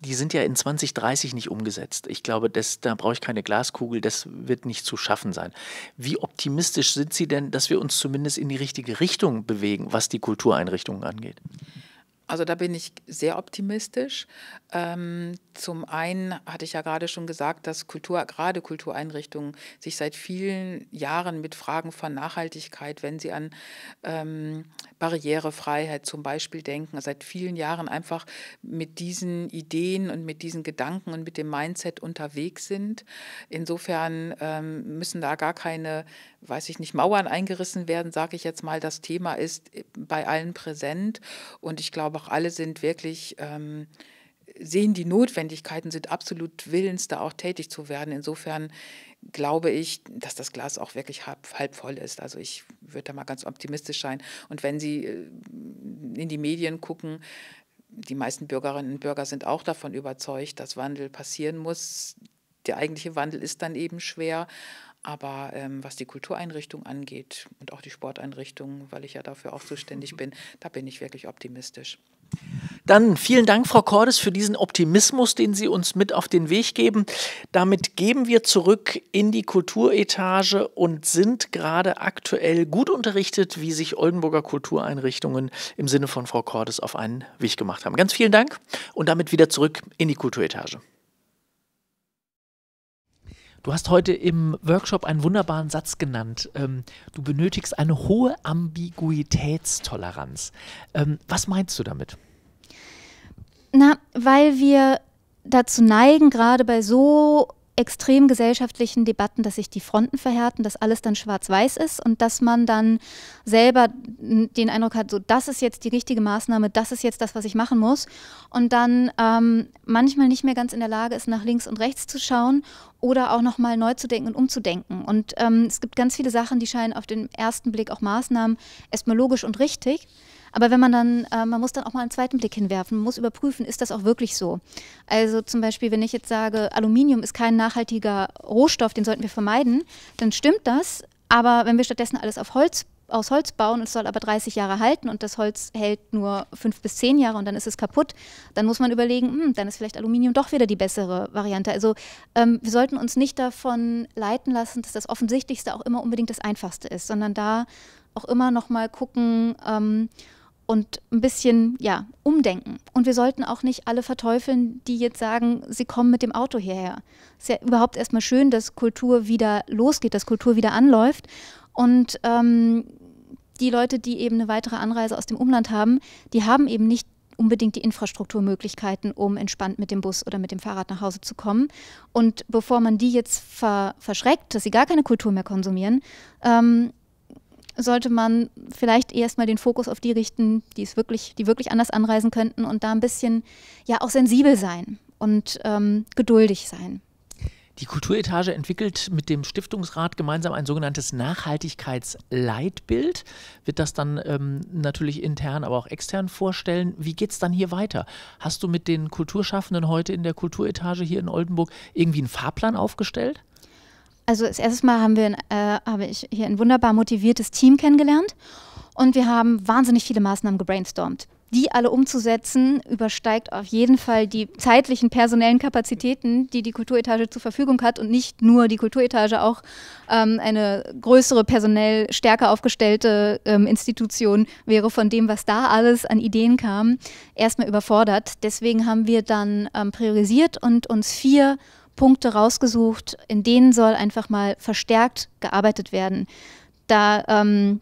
die sind ja in 2030 nicht umgesetzt. Ich glaube, das, da brauche ich keine Glaskugel, das wird nicht zu schaffen sein. Wie optimistisch sind Sie denn, dass wir uns zumindest in die richtige Richtung bewegen, was die Kultureinrichtungen angeht? Also da bin ich sehr optimistisch. Ähm, zum einen hatte ich ja gerade schon gesagt, dass Kultur, gerade Kultureinrichtungen sich seit vielen Jahren mit Fragen von Nachhaltigkeit, wenn sie an ähm, Barrierefreiheit zum Beispiel denken, seit vielen Jahren einfach mit diesen Ideen und mit diesen Gedanken und mit dem Mindset unterwegs sind. Insofern ähm, müssen da gar keine, weiß ich nicht, Mauern eingerissen werden, sage ich jetzt mal. Das Thema ist äh, bei allen präsent und ich glaube, aber auch alle sind wirklich, ähm, sehen die Notwendigkeiten, sind absolut willens, da auch tätig zu werden. Insofern glaube ich, dass das Glas auch wirklich halb, halb voll ist. Also ich würde da mal ganz optimistisch sein. Und wenn Sie äh, in die Medien gucken, die meisten Bürgerinnen und Bürger sind auch davon überzeugt, dass Wandel passieren muss. Der eigentliche Wandel ist dann eben schwer. Aber ähm, was die Kultureinrichtung angeht und auch die Sporteinrichtung, weil ich ja dafür auch zuständig bin, da bin ich wirklich optimistisch. Dann vielen Dank, Frau Cordes, für diesen Optimismus, den Sie uns mit auf den Weg geben. Damit geben wir zurück in die Kulturetage und sind gerade aktuell gut unterrichtet, wie sich Oldenburger Kultureinrichtungen im Sinne von Frau Cordes auf einen Weg gemacht haben. Ganz vielen Dank und damit wieder zurück in die Kulturetage. Du hast heute im Workshop einen wunderbaren Satz genannt. Ähm, du benötigst eine hohe Ambiguitätstoleranz. Ähm, was meinst du damit? Na, weil wir dazu neigen, gerade bei so extrem gesellschaftlichen Debatten, dass sich die Fronten verhärten, dass alles dann schwarz-weiß ist und dass man dann selber den Eindruck hat, so das ist jetzt die richtige Maßnahme, das ist jetzt das, was ich machen muss und dann ähm, manchmal nicht mehr ganz in der Lage ist, nach links und rechts zu schauen oder auch nochmal neu zu denken und umzudenken. Und ähm, es gibt ganz viele Sachen, die scheinen auf den ersten Blick auch Maßnahmen erstmal logisch und richtig, aber wenn man dann, äh, man muss dann auch mal einen zweiten Blick hinwerfen, muss überprüfen, ist das auch wirklich so. Also zum Beispiel, wenn ich jetzt sage, Aluminium ist kein nachhaltiger Rohstoff, den sollten wir vermeiden, dann stimmt das. Aber wenn wir stattdessen alles auf Holz aus Holz bauen, es soll aber 30 Jahre halten und das Holz hält nur fünf bis zehn Jahre und dann ist es kaputt, dann muss man überlegen, hm, dann ist vielleicht Aluminium doch wieder die bessere Variante. Also ähm, wir sollten uns nicht davon leiten lassen, dass das Offensichtlichste auch immer unbedingt das Einfachste ist, sondern da auch immer nochmal gucken, ähm, und ein bisschen ja, umdenken. Und wir sollten auch nicht alle verteufeln, die jetzt sagen, sie kommen mit dem Auto hierher. Es Ist ja überhaupt erstmal schön, dass Kultur wieder losgeht, dass Kultur wieder anläuft. Und ähm, die Leute, die eben eine weitere Anreise aus dem Umland haben, die haben eben nicht unbedingt die Infrastrukturmöglichkeiten, um entspannt mit dem Bus oder mit dem Fahrrad nach Hause zu kommen. Und bevor man die jetzt ver verschreckt, dass sie gar keine Kultur mehr konsumieren, ähm, sollte man vielleicht erstmal den Fokus auf die richten, die es wirklich, die wirklich anders anreisen könnten und da ein bisschen ja auch sensibel sein und ähm, geduldig sein. Die Kulturetage entwickelt mit dem Stiftungsrat gemeinsam ein sogenanntes Nachhaltigkeitsleitbild, wird das dann ähm, natürlich intern, aber auch extern vorstellen. Wie geht es dann hier weiter? Hast du mit den Kulturschaffenden heute in der Kulturetage hier in Oldenburg irgendwie einen Fahrplan aufgestellt? also das erste Mal haben wir, äh, habe ich hier ein wunderbar motiviertes Team kennengelernt und wir haben wahnsinnig viele Maßnahmen gebrainstormt. Die alle umzusetzen, übersteigt auf jeden Fall die zeitlichen personellen Kapazitäten, die die Kulturetage zur Verfügung hat und nicht nur die Kulturetage, auch ähm, eine größere, personell stärker aufgestellte ähm, Institution wäre von dem, was da alles an Ideen kam, erstmal überfordert. Deswegen haben wir dann ähm, priorisiert und uns vier Punkte rausgesucht, in denen soll einfach mal verstärkt gearbeitet werden. Da, ähm,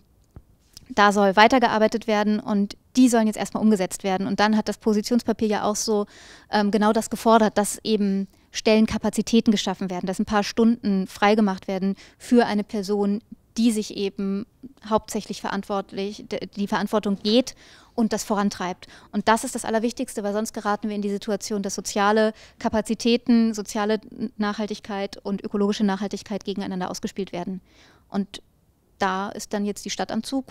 da soll weitergearbeitet werden und die sollen jetzt erstmal umgesetzt werden. Und dann hat das Positionspapier ja auch so ähm, genau das gefordert, dass eben Stellenkapazitäten geschaffen werden, dass ein paar Stunden freigemacht werden für eine Person, die sich eben hauptsächlich verantwortlich, die Verantwortung geht und das vorantreibt. Und das ist das Allerwichtigste, weil sonst geraten wir in die Situation, dass soziale Kapazitäten, soziale Nachhaltigkeit und ökologische Nachhaltigkeit gegeneinander ausgespielt werden. Und da ist dann jetzt die Stadt am Zug,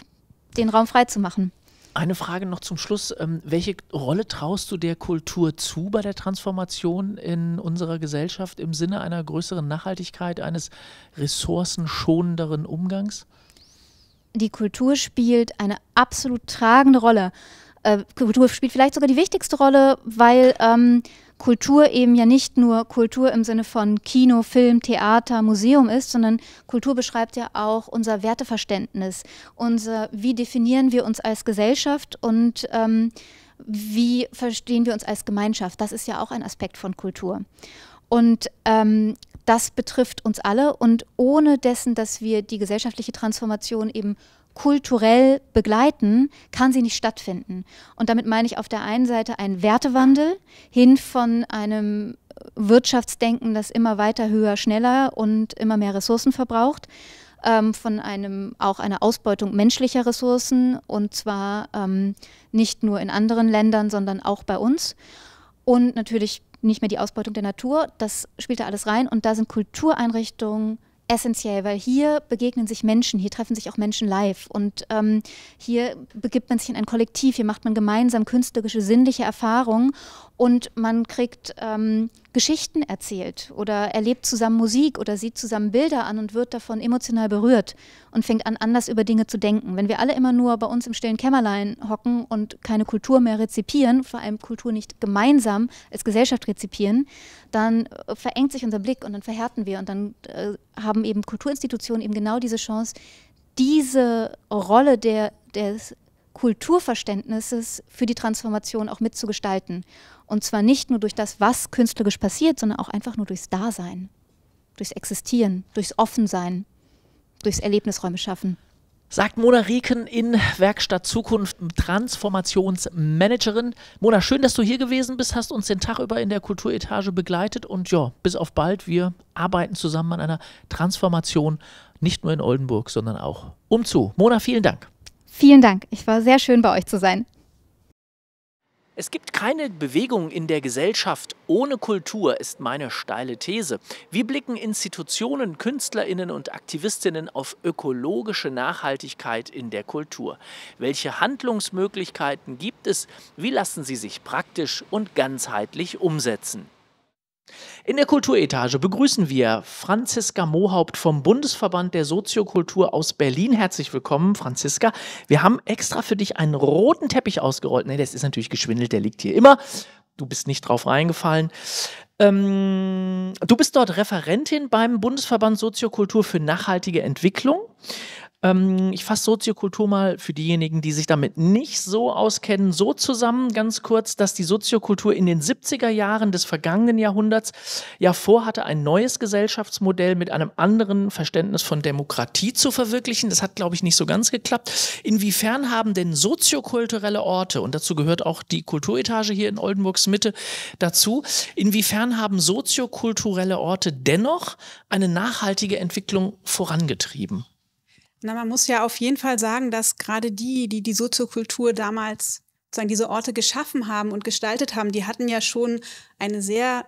den Raum freizumachen. Eine Frage noch zum Schluss. Ähm, welche Rolle traust du der Kultur zu bei der Transformation in unserer Gesellschaft im Sinne einer größeren Nachhaltigkeit, eines ressourcenschonenderen Umgangs? Die Kultur spielt eine absolut tragende Rolle. Äh, Kultur spielt vielleicht sogar die wichtigste Rolle, weil ähm, Kultur eben ja nicht nur Kultur im Sinne von Kino, Film, Theater, Museum ist, sondern Kultur beschreibt ja auch unser Werteverständnis, unser, wie definieren wir uns als Gesellschaft und ähm, wie verstehen wir uns als Gemeinschaft. Das ist ja auch ein Aspekt von Kultur. Und ähm, das betrifft uns alle und ohne dessen, dass wir die gesellschaftliche Transformation eben kulturell begleiten, kann sie nicht stattfinden. Und damit meine ich auf der einen Seite einen Wertewandel hin von einem Wirtschaftsdenken, das immer weiter, höher, schneller und immer mehr Ressourcen verbraucht, ähm, von einem auch einer Ausbeutung menschlicher Ressourcen und zwar ähm, nicht nur in anderen Ländern, sondern auch bei uns. Und natürlich nicht mehr die Ausbeutung der Natur, das spielt da alles rein und da sind Kultureinrichtungen essentiell, weil hier begegnen sich Menschen, hier treffen sich auch Menschen live und ähm, hier begibt man sich in ein Kollektiv, hier macht man gemeinsam künstlerische, sinnliche Erfahrungen und man kriegt ähm, Geschichten erzählt oder erlebt zusammen Musik oder sieht zusammen Bilder an und wird davon emotional berührt und fängt an, anders über Dinge zu denken. Wenn wir alle immer nur bei uns im stillen Kämmerlein hocken und keine Kultur mehr rezipieren, vor allem Kultur nicht gemeinsam als Gesellschaft rezipieren, dann äh, verengt sich unser Blick und dann verhärten wir und dann äh, haben eben Kulturinstitutionen eben genau diese Chance, diese Rolle der, des Kulturverständnisses für die Transformation auch mitzugestalten. Und zwar nicht nur durch das, was künstlerisch passiert, sondern auch einfach nur durchs Dasein, durchs Existieren, durchs Offensein, durchs Erlebnisräume schaffen. Sagt Mona Rieken in Werkstatt Zukunft Transformationsmanagerin. Mona, schön, dass du hier gewesen bist, hast uns den Tag über in der Kulturetage begleitet und ja, bis auf bald. Wir arbeiten zusammen an einer Transformation, nicht nur in Oldenburg, sondern auch umzu. Mona, vielen Dank. Vielen Dank. Ich war sehr schön, bei euch zu sein. Es gibt keine Bewegung in der Gesellschaft ohne Kultur, ist meine steile These. Wie blicken Institutionen, Künstlerinnen und Aktivistinnen auf ökologische Nachhaltigkeit in der Kultur? Welche Handlungsmöglichkeiten gibt es? Wie lassen sie sich praktisch und ganzheitlich umsetzen? In der Kulturetage begrüßen wir Franziska Mohaupt vom Bundesverband der Soziokultur aus Berlin. Herzlich willkommen, Franziska. Wir haben extra für dich einen roten Teppich ausgerollt. Ne, das ist natürlich geschwindelt, der liegt hier immer. Du bist nicht drauf reingefallen. Ähm, du bist dort Referentin beim Bundesverband Soziokultur für nachhaltige Entwicklung. Ähm, ich fasse Soziokultur mal für diejenigen, die sich damit nicht so auskennen, so zusammen ganz kurz, dass die Soziokultur in den 70er Jahren des vergangenen Jahrhunderts ja vorhatte, ein neues Gesellschaftsmodell mit einem anderen Verständnis von Demokratie zu verwirklichen. Das hat, glaube ich, nicht so ganz geklappt. Inwiefern haben denn soziokulturelle Orte, und dazu gehört auch die Kulturetage hier in Oldenburgs Mitte dazu, inwiefern haben soziokulturelle Orte dennoch eine nachhaltige Entwicklung vorangetrieben? Na, man muss ja auf jeden Fall sagen, dass gerade die, die die Soziokultur damals sozusagen diese Orte geschaffen haben und gestaltet haben, die hatten ja schon eine sehr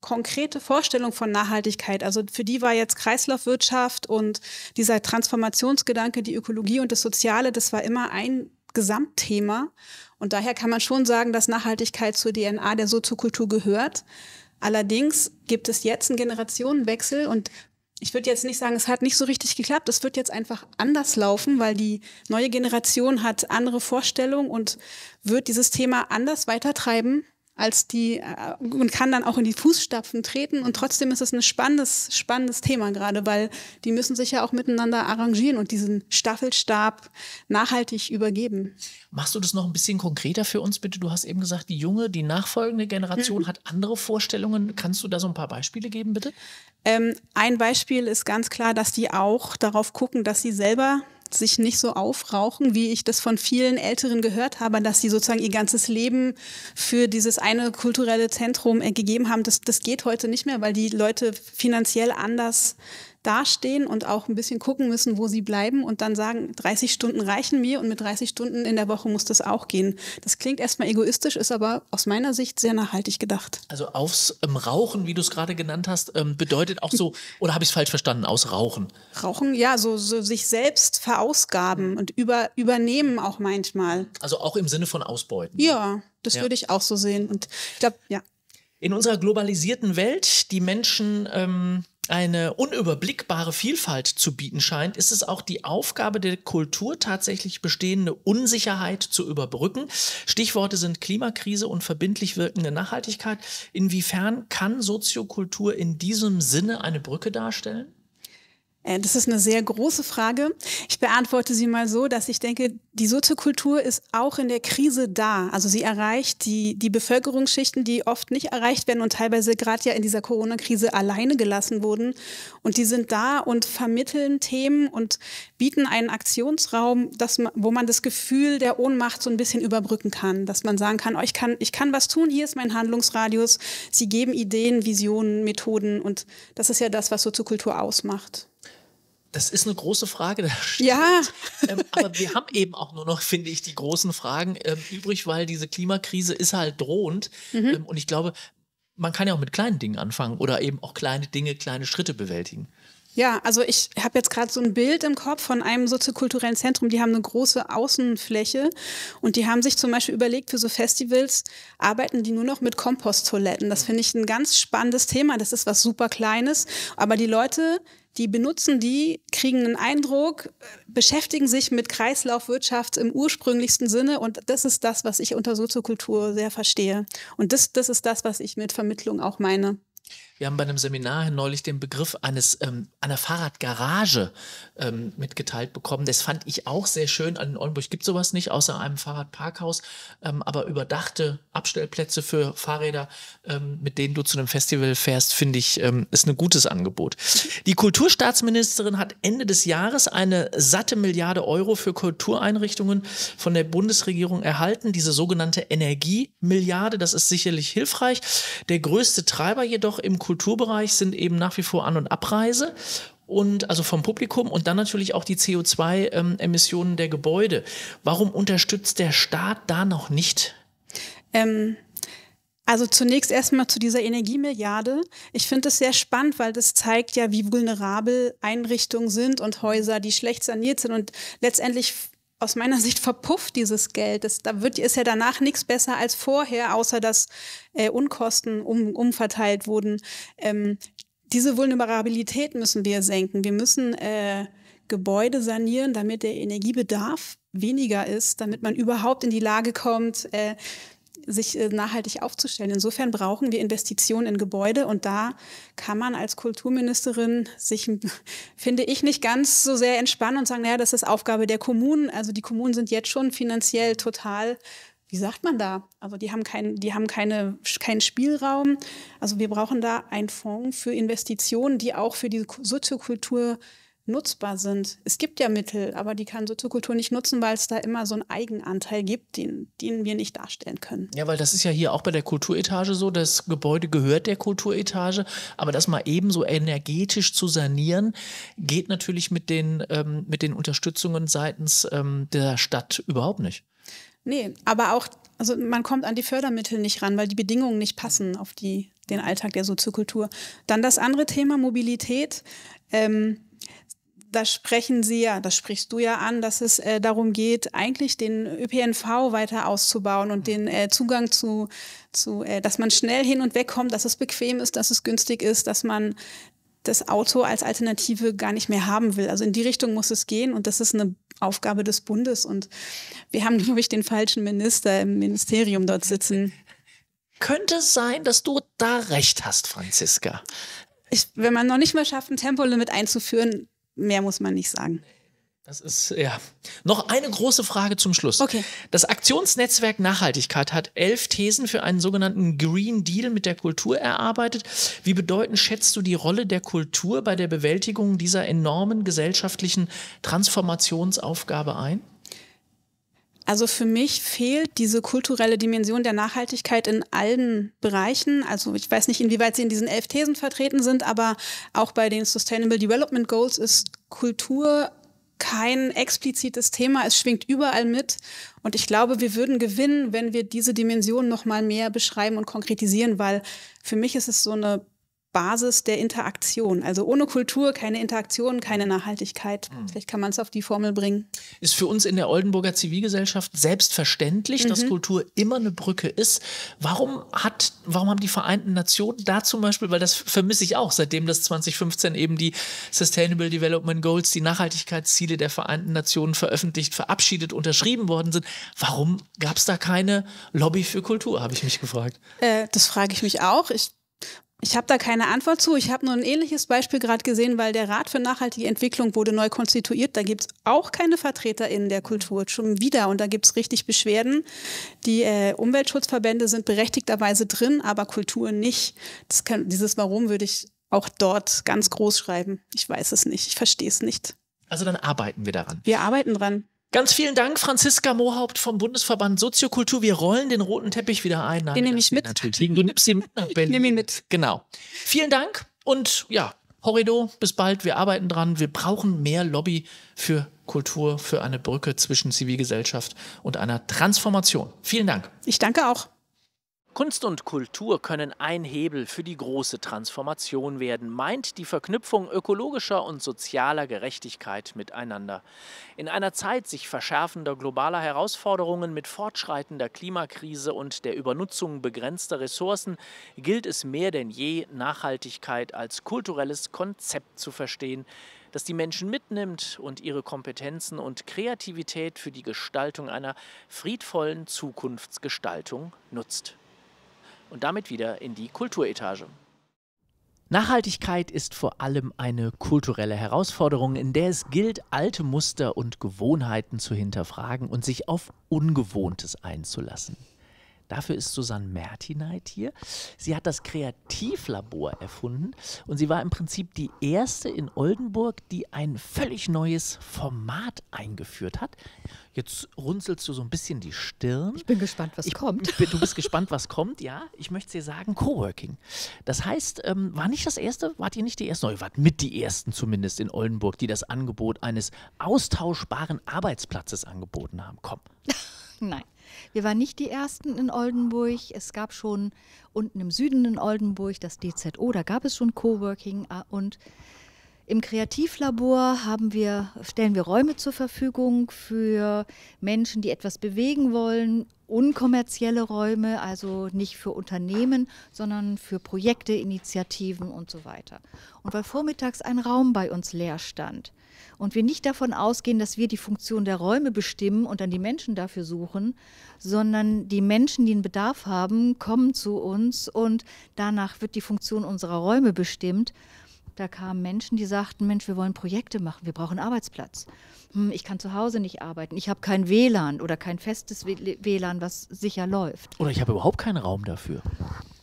konkrete Vorstellung von Nachhaltigkeit. Also für die war jetzt Kreislaufwirtschaft und dieser Transformationsgedanke, die Ökologie und das Soziale, das war immer ein Gesamtthema. Und daher kann man schon sagen, dass Nachhaltigkeit zur DNA der Soziokultur gehört. Allerdings gibt es jetzt einen Generationenwechsel und ich würde jetzt nicht sagen, es hat nicht so richtig geklappt. Es wird jetzt einfach anders laufen, weil die neue Generation hat andere Vorstellungen und wird dieses Thema anders weitertreiben, als die äh, und kann dann auch in die Fußstapfen treten und trotzdem ist es ein spannendes spannendes Thema gerade, weil die müssen sich ja auch miteinander arrangieren und diesen Staffelstab nachhaltig übergeben. Machst du das noch ein bisschen konkreter für uns bitte? Du hast eben gesagt, die junge, die nachfolgende Generation mhm. hat andere Vorstellungen. Kannst du da so ein paar Beispiele geben bitte? Ähm, ein Beispiel ist ganz klar, dass die auch darauf gucken, dass sie selber sich nicht so aufrauchen, wie ich das von vielen Älteren gehört habe, dass sie sozusagen ihr ganzes Leben für dieses eine kulturelle Zentrum äh, gegeben haben. Das, das geht heute nicht mehr, weil die Leute finanziell anders dastehen und auch ein bisschen gucken müssen, wo sie bleiben und dann sagen, 30 Stunden reichen mir und mit 30 Stunden in der Woche muss das auch gehen. Das klingt erstmal egoistisch, ist aber aus meiner Sicht sehr nachhaltig gedacht. Also aufs ähm, Rauchen, wie du es gerade genannt hast, ähm, bedeutet auch so, oder habe ich es falsch verstanden, aus Rauchen? Rauchen, ja, so, so sich selbst verausgaben und über, übernehmen auch manchmal. Also auch im Sinne von Ausbeuten. Ja, das ja. würde ich auch so sehen. Und ich glaube, ja. In unserer globalisierten Welt, die Menschen ähm, eine unüberblickbare Vielfalt zu bieten scheint, ist es auch die Aufgabe der Kultur, tatsächlich bestehende Unsicherheit zu überbrücken. Stichworte sind Klimakrise und verbindlich wirkende Nachhaltigkeit. Inwiefern kann Soziokultur in diesem Sinne eine Brücke darstellen? Äh, das ist eine sehr große Frage. Ich beantworte sie mal so, dass ich denke, die Soziokultur ist auch in der Krise da. Also sie erreicht die, die Bevölkerungsschichten, die oft nicht erreicht werden und teilweise gerade ja in dieser Corona-Krise alleine gelassen wurden. Und die sind da und vermitteln Themen und bieten einen Aktionsraum, dass man, wo man das Gefühl der Ohnmacht so ein bisschen überbrücken kann. Dass man sagen kann, oh, ich kann, ich kann was tun, hier ist mein Handlungsradius. Sie geben Ideen, Visionen, Methoden. Und das ist ja das, was Soziokultur ausmacht. Das ist eine große Frage. Ja. Ähm, aber wir haben eben auch nur noch, finde ich, die großen Fragen ähm, übrig, weil diese Klimakrise ist halt drohend. Mhm. Ähm, und ich glaube, man kann ja auch mit kleinen Dingen anfangen oder eben auch kleine Dinge, kleine Schritte bewältigen. Ja, also ich habe jetzt gerade so ein Bild im Kopf von einem soziokulturellen Zentrum. Die haben eine große Außenfläche und die haben sich zum Beispiel überlegt, für so Festivals arbeiten die nur noch mit Komposttoiletten. Das mhm. finde ich ein ganz spannendes Thema. Das ist was super Kleines, aber die Leute die benutzen die, kriegen einen Eindruck, äh, beschäftigen sich mit Kreislaufwirtschaft im ursprünglichsten Sinne und das ist das, was ich unter Soziokultur sehr verstehe. Und das, das ist das, was ich mit Vermittlung auch meine. Wir haben bei einem Seminar neulich den Begriff eines ähm, einer Fahrradgarage ähm, mitgeteilt bekommen. Das fand ich auch sehr schön. In Oldenburg gibt sowas nicht, außer einem Fahrradparkhaus, ähm, aber überdachte Abstellplätze für Fahrräder, ähm, mit denen du zu einem Festival fährst, finde ich, ähm, ist ein gutes Angebot. Die Kulturstaatsministerin hat Ende des Jahres eine satte Milliarde Euro für Kultureinrichtungen von der Bundesregierung erhalten. Diese sogenannte Energiemilliarde, das ist sicherlich hilfreich. Der größte Treiber jedoch im Kultur Kulturbereich sind eben nach wie vor An- und Abreise und also vom Publikum und dann natürlich auch die CO2-Emissionen ähm, der Gebäude. Warum unterstützt der Staat da noch nicht? Ähm, also zunächst erstmal zu dieser Energiemilliarde. Ich finde es sehr spannend, weil das zeigt ja, wie vulnerabel Einrichtungen sind und Häuser, die schlecht saniert sind und letztendlich aus meiner Sicht verpufft dieses Geld. Das, da wird, ist ja danach nichts besser als vorher, außer dass äh, Unkosten um, umverteilt wurden. Ähm, diese Vulnerabilität müssen wir senken. Wir müssen äh, Gebäude sanieren, damit der Energiebedarf weniger ist, damit man überhaupt in die Lage kommt, äh, sich äh, nachhaltig aufzustellen. Insofern brauchen wir Investitionen in Gebäude und da kann man als Kulturministerin sich, finde ich, nicht ganz so sehr entspannen und sagen, naja, das ist Aufgabe der Kommunen. Also die Kommunen sind jetzt schon finanziell total wie sagt man da? Also die haben keinen, die haben keine, keinen Spielraum. Also wir brauchen da einen Fonds für Investitionen, die auch für die Soziokultur nutzbar sind. Es gibt ja Mittel, aber die kann Soziokultur nicht nutzen, weil es da immer so einen Eigenanteil gibt, den, den wir nicht darstellen können. Ja, weil das ist ja hier auch bei der Kulturetage so, das Gebäude gehört der Kulturetage, aber das mal ebenso energetisch zu sanieren, geht natürlich mit den, ähm, mit den Unterstützungen seitens ähm, der Stadt überhaupt nicht. Nee, aber auch, also man kommt an die Fördermittel nicht ran, weil die Bedingungen nicht passen auf die, den Alltag der Soziokultur. Dann das andere Thema Mobilität. Ähm, da sprechen Sie ja, das sprichst du ja an, dass es äh, darum geht, eigentlich den ÖPNV weiter auszubauen und mhm. den äh, Zugang zu, zu äh, dass man schnell hin und weg kommt, dass es bequem ist, dass es günstig ist, dass man das Auto als Alternative gar nicht mehr haben will. Also in die Richtung muss es gehen und das ist eine Aufgabe des Bundes. Und wir haben, glaube ich, den falschen Minister im Ministerium dort sitzen. Könnte es sein, dass du da recht hast, Franziska. Ich, wenn man noch nicht mal schafft, ein Tempolimit einzuführen, Mehr muss man nicht sagen. Das ist, ja. Noch eine große Frage zum Schluss. Okay. Das Aktionsnetzwerk Nachhaltigkeit hat elf Thesen für einen sogenannten Green Deal mit der Kultur erarbeitet. Wie bedeutend schätzt du die Rolle der Kultur bei der Bewältigung dieser enormen gesellschaftlichen Transformationsaufgabe ein? Also für mich fehlt diese kulturelle Dimension der Nachhaltigkeit in allen Bereichen. Also ich weiß nicht, inwieweit sie in diesen elf Thesen vertreten sind, aber auch bei den Sustainable Development Goals ist Kultur kein explizites Thema. Es schwingt überall mit. Und ich glaube, wir würden gewinnen, wenn wir diese Dimension noch mal mehr beschreiben und konkretisieren, weil für mich ist es so eine Basis der Interaktion. Also ohne Kultur keine Interaktion, keine Nachhaltigkeit. Mhm. Vielleicht kann man es auf die Formel bringen. Ist für uns in der Oldenburger Zivilgesellschaft selbstverständlich, mhm. dass Kultur immer eine Brücke ist. Warum hat, warum haben die Vereinten Nationen da zum Beispiel, weil das vermisse ich auch, seitdem das 2015 eben die Sustainable Development Goals, die Nachhaltigkeitsziele der Vereinten Nationen veröffentlicht, verabschiedet, unterschrieben worden sind. Warum gab es da keine Lobby für Kultur, habe ich mich gefragt. Äh, das frage ich mich auch. Ich ich habe da keine Antwort zu. Ich habe nur ein ähnliches Beispiel gerade gesehen, weil der Rat für nachhaltige Entwicklung wurde neu konstituiert. Da gibt es auch keine VertreterInnen der Kultur schon wieder. Und da gibt es richtig Beschwerden. Die äh, Umweltschutzverbände sind berechtigterweise drin, aber Kultur nicht. Das Kann, dieses Warum würde ich auch dort ganz groß schreiben. Ich weiß es nicht. Ich verstehe es nicht. Also dann arbeiten wir daran. Wir arbeiten dran. Ganz vielen Dank, Franziska Mohaupt vom Bundesverband Soziokultur. Wir rollen den roten Teppich wieder ein. Nein, den nehme ich mit. Natürlich Du nimmst ihn mit nach Ich nehme ihn mit. Genau. Vielen Dank und ja, Horrido, bis bald. Wir arbeiten dran. Wir brauchen mehr Lobby für Kultur, für eine Brücke zwischen Zivilgesellschaft und einer Transformation. Vielen Dank. Ich danke auch. Kunst und Kultur können ein Hebel für die große Transformation werden, meint die Verknüpfung ökologischer und sozialer Gerechtigkeit miteinander. In einer Zeit sich verschärfender globaler Herausforderungen mit fortschreitender Klimakrise und der Übernutzung begrenzter Ressourcen gilt es mehr denn je, Nachhaltigkeit als kulturelles Konzept zu verstehen, das die Menschen mitnimmt und ihre Kompetenzen und Kreativität für die Gestaltung einer friedvollen Zukunftsgestaltung nutzt und damit wieder in die Kulturetage. Nachhaltigkeit ist vor allem eine kulturelle Herausforderung, in der es gilt, alte Muster und Gewohnheiten zu hinterfragen und sich auf Ungewohntes einzulassen. Dafür ist Susanne Mertineit hier. Sie hat das Kreativlabor erfunden und sie war im Prinzip die erste in Oldenburg, die ein völlig neues Format eingeführt hat. Jetzt runzelst du so ein bisschen die Stirn. Ich bin gespannt, was ich, kommt. Bin, du bist gespannt, was kommt, ja. Ich möchte dir sagen, Coworking. Das heißt, ähm, war nicht das erste, wart ihr nicht die ersten, ihr wart mit die ersten zumindest in Oldenburg, die das Angebot eines austauschbaren Arbeitsplatzes angeboten haben. Komm. Nein. Wir waren nicht die Ersten in Oldenburg. Es gab schon unten im Süden in Oldenburg das DZO, da gab es schon Coworking ah, und im Kreativlabor haben wir, stellen wir Räume zur Verfügung für Menschen, die etwas bewegen wollen, unkommerzielle Räume, also nicht für Unternehmen, sondern für Projekte, Initiativen und so weiter. Und weil vormittags ein Raum bei uns leer stand, und wir nicht davon ausgehen, dass wir die Funktion der Räume bestimmen und dann die Menschen dafür suchen, sondern die Menschen, die einen Bedarf haben, kommen zu uns und danach wird die Funktion unserer Räume bestimmt. Da kamen Menschen, die sagten, Mensch, wir wollen Projekte machen, wir brauchen einen Arbeitsplatz. Hm, ich kann zu Hause nicht arbeiten, ich habe kein WLAN oder kein festes WLAN, was sicher läuft. Oder ich habe überhaupt keinen Raum dafür.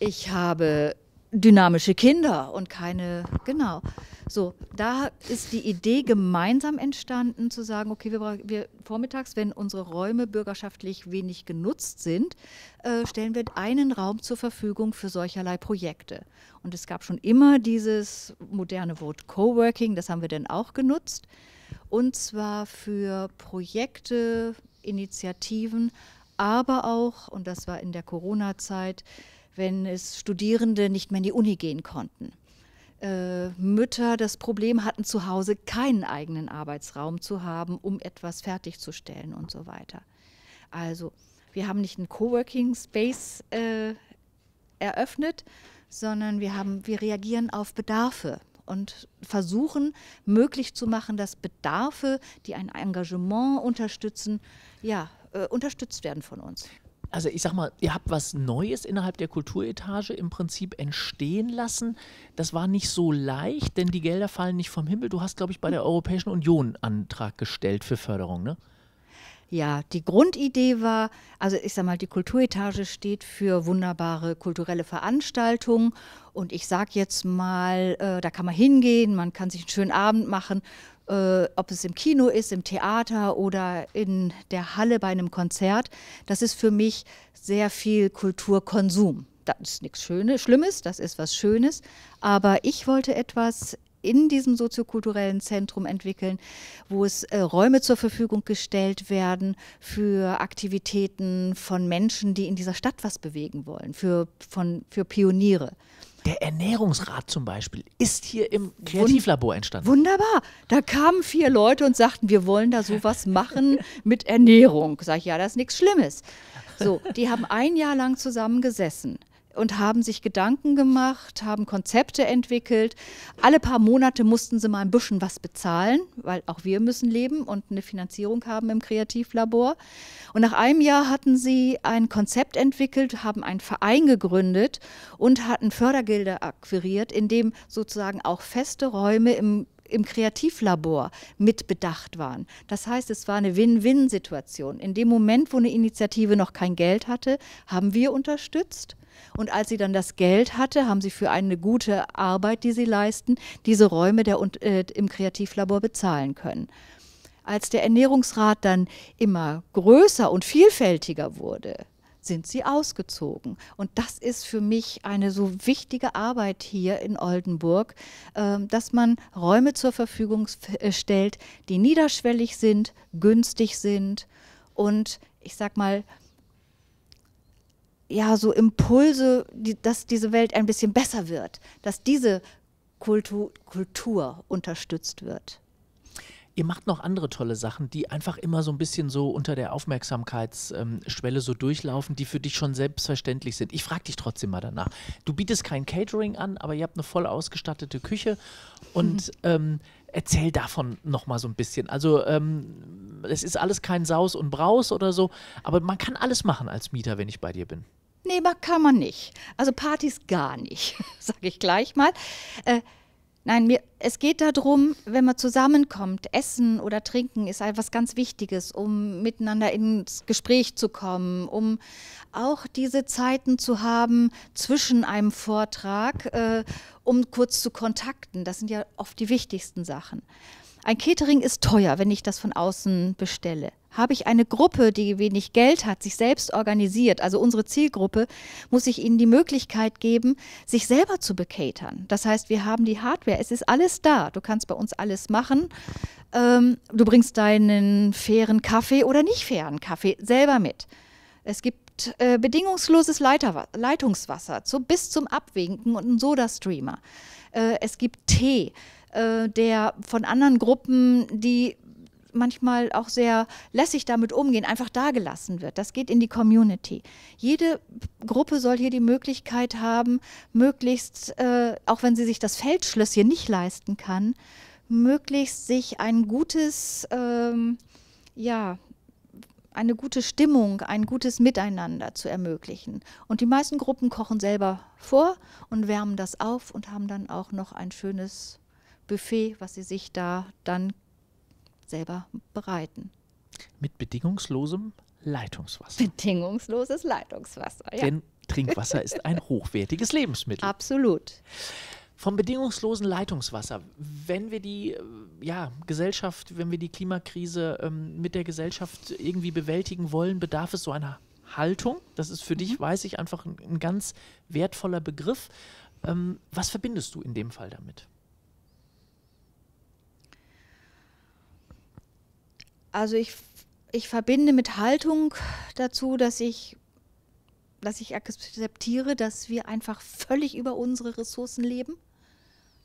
Ich habe dynamische Kinder und keine, genau. So, da ist die Idee gemeinsam entstanden, zu sagen, okay, wir, wir vormittags, wenn unsere Räume bürgerschaftlich wenig genutzt sind, äh, stellen wir einen Raum zur Verfügung für solcherlei Projekte. Und es gab schon immer dieses moderne Wort Coworking, das haben wir dann auch genutzt, und zwar für Projekte, Initiativen, aber auch, und das war in der Corona-Zeit, wenn es Studierende nicht mehr in die Uni gehen konnten. Äh, Mütter das Problem hatten, zu Hause keinen eigenen Arbeitsraum zu haben, um etwas fertigzustellen und so weiter. Also wir haben nicht einen Coworking Space äh, eröffnet, sondern wir, haben, wir reagieren auf Bedarfe und versuchen möglich zu machen, dass Bedarfe, die ein Engagement unterstützen, ja, äh, unterstützt werden von uns also ich sag mal, ihr habt was Neues innerhalb der Kulturetage im Prinzip entstehen lassen. Das war nicht so leicht, denn die Gelder fallen nicht vom Himmel. Du hast, glaube ich, bei der hm. Europäischen Union einen Antrag gestellt für Förderung, ne? Ja, die Grundidee war, also ich sag mal, die Kulturetage steht für wunderbare kulturelle Veranstaltungen und ich sag jetzt mal, äh, da kann man hingehen, man kann sich einen schönen Abend machen, äh, ob es im Kino ist, im Theater oder in der Halle bei einem Konzert, das ist für mich sehr viel Kulturkonsum. Das ist nichts Schönes, Schlimmes, das ist was Schönes, aber ich wollte etwas in diesem soziokulturellen Zentrum entwickeln, wo es äh, Räume zur Verfügung gestellt werden für Aktivitäten von Menschen, die in dieser Stadt was bewegen wollen, für, von, für Pioniere. Der Ernährungsrat zum Beispiel ist hier im Kreativlabor entstanden. Wunderbar. Da kamen vier Leute und sagten, wir wollen da sowas machen mit Ernährung. Sag ich, ja, das ist nichts Schlimmes. So, die haben ein Jahr lang zusammen gesessen und haben sich Gedanken gemacht, haben Konzepte entwickelt. Alle paar Monate mussten sie mal ein bisschen was bezahlen, weil auch wir müssen leben und eine Finanzierung haben im Kreativlabor. Und nach einem Jahr hatten sie ein Konzept entwickelt, haben einen Verein gegründet und hatten Fördergelder akquiriert, in dem sozusagen auch feste Räume im im Kreativlabor mitbedacht waren. Das heißt, es war eine Win-Win-Situation. In dem Moment, wo eine Initiative noch kein Geld hatte, haben wir unterstützt und als sie dann das Geld hatte, haben sie für eine gute Arbeit, die sie leisten, diese Räume der, äh, im Kreativlabor bezahlen können. Als der Ernährungsrat dann immer größer und vielfältiger wurde, sind sie ausgezogen. Und das ist für mich eine so wichtige Arbeit hier in Oldenburg, ähm, dass man Räume zur Verfügung äh, stellt, die niederschwellig sind, günstig sind und ich sag mal, ja, so Impulse, die, dass diese Welt ein bisschen besser wird, dass diese Kultu Kultur unterstützt wird. Ihr macht noch andere tolle Sachen, die einfach immer so ein bisschen so unter der Aufmerksamkeitsschwelle ähm, so durchlaufen, die für dich schon selbstverständlich sind. Ich frage dich trotzdem mal danach. Du bietest kein Catering an, aber ihr habt eine voll ausgestattete Küche und mhm. ähm, Erzähl davon nochmal so ein bisschen. Also ähm, es ist alles kein Saus und Braus oder so, aber man kann alles machen als Mieter, wenn ich bei dir bin. Nee, man kann man nicht. Also Partys gar nicht, sage ich gleich mal. Äh, nein, mir, es geht darum, wenn man zusammenkommt, Essen oder Trinken ist etwas halt ganz Wichtiges, um miteinander ins Gespräch zu kommen, um auch diese Zeiten zu haben zwischen einem Vortrag äh, um kurz zu kontakten. Das sind ja oft die wichtigsten Sachen. Ein Catering ist teuer, wenn ich das von außen bestelle. Habe ich eine Gruppe, die wenig Geld hat, sich selbst organisiert, also unsere Zielgruppe, muss ich ihnen die Möglichkeit geben, sich selber zu bekatern. Das heißt, wir haben die Hardware, es ist alles da. Du kannst bei uns alles machen. Ähm, du bringst deinen fairen Kaffee oder nicht fairen Kaffee selber mit. Es gibt äh, bedingungsloses Leiter, Leitungswasser zu, bis zum Abwinken und einen Soda-Streamer. Äh, es gibt Tee, äh, der von anderen Gruppen, die manchmal auch sehr lässig damit umgehen, einfach dagelassen wird. Das geht in die Community. Jede Gruppe soll hier die Möglichkeit haben, möglichst, äh, auch wenn sie sich das Feldschlösschen nicht leisten kann, möglichst sich ein gutes, ähm, ja, eine gute Stimmung, ein gutes Miteinander zu ermöglichen. Und die meisten Gruppen kochen selber vor und wärmen das auf und haben dann auch noch ein schönes Buffet, was sie sich da dann selber bereiten. Mit bedingungslosem Leitungswasser. Bedingungsloses Leitungswasser, ja. Denn Trinkwasser ist ein hochwertiges Lebensmittel. Absolut vom bedingungslosen Leitungswasser. Wenn wir die äh, ja, Gesellschaft, wenn wir die Klimakrise ähm, mit der Gesellschaft irgendwie bewältigen wollen, bedarf es so einer Haltung. Das ist für mhm. dich, weiß ich, einfach ein, ein ganz wertvoller Begriff. Ähm, was verbindest du in dem Fall damit? Also ich, ich verbinde mit Haltung dazu, dass ich dass ich akzeptiere, dass wir einfach völlig über unsere Ressourcen leben,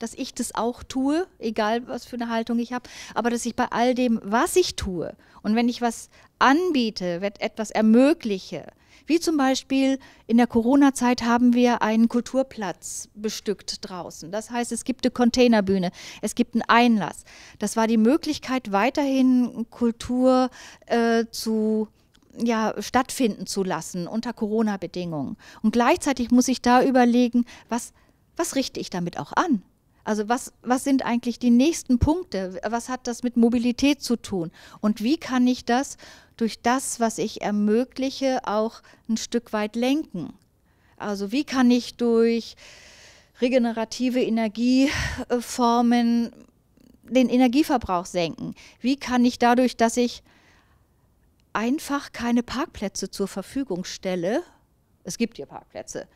dass ich das auch tue, egal was für eine Haltung ich habe, aber dass ich bei all dem, was ich tue und wenn ich was anbiete, etwas ermögliche, wie zum Beispiel in der Corona-Zeit haben wir einen Kulturplatz bestückt draußen. Das heißt, es gibt eine Containerbühne, es gibt einen Einlass. Das war die Möglichkeit, weiterhin Kultur äh, zu ja, stattfinden zu lassen unter Corona-Bedingungen. Und gleichzeitig muss ich da überlegen, was, was richte ich damit auch an? Also was, was sind eigentlich die nächsten Punkte? Was hat das mit Mobilität zu tun? Und wie kann ich das durch das, was ich ermögliche, auch ein Stück weit lenken? Also wie kann ich durch regenerative Energieformen den Energieverbrauch senken? Wie kann ich dadurch, dass ich einfach keine Parkplätze zur Verfügung stelle, es gibt hier Parkplätze,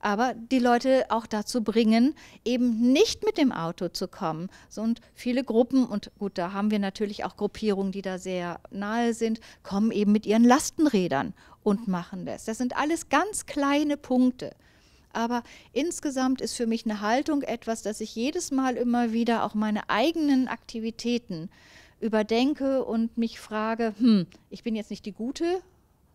aber die Leute auch dazu bringen, eben nicht mit dem Auto zu kommen. und viele Gruppen, und gut, da haben wir natürlich auch Gruppierungen, die da sehr nahe sind, kommen eben mit ihren Lastenrädern und machen das. Das sind alles ganz kleine Punkte. Aber insgesamt ist für mich eine Haltung etwas, dass ich jedes Mal immer wieder auch meine eigenen Aktivitäten überdenke und mich frage, hm, ich bin jetzt nicht die Gute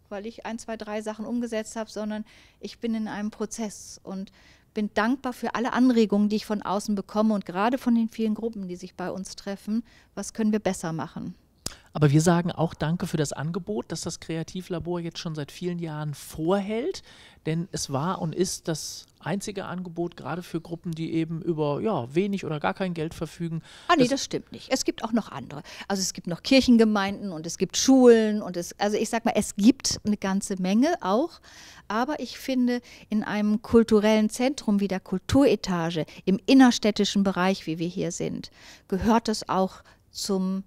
weil ich ein, zwei, drei Sachen umgesetzt habe, sondern ich bin in einem Prozess und bin dankbar für alle Anregungen, die ich von außen bekomme und gerade von den vielen Gruppen, die sich bei uns treffen. Was können wir besser machen? Aber wir sagen auch Danke für das Angebot, das das Kreativlabor jetzt schon seit vielen Jahren vorhält, denn es war und ist das einzige Angebot, gerade für Gruppen, die eben über ja, wenig oder gar kein Geld verfügen. Ah nee, das, das stimmt nicht. Es gibt auch noch andere. Also es gibt noch Kirchengemeinden und es gibt Schulen und es, also ich sag mal, es gibt eine ganze Menge auch. Aber ich finde, in einem kulturellen Zentrum wie der Kulturetage, im innerstädtischen Bereich, wie wir hier sind, gehört es auch zum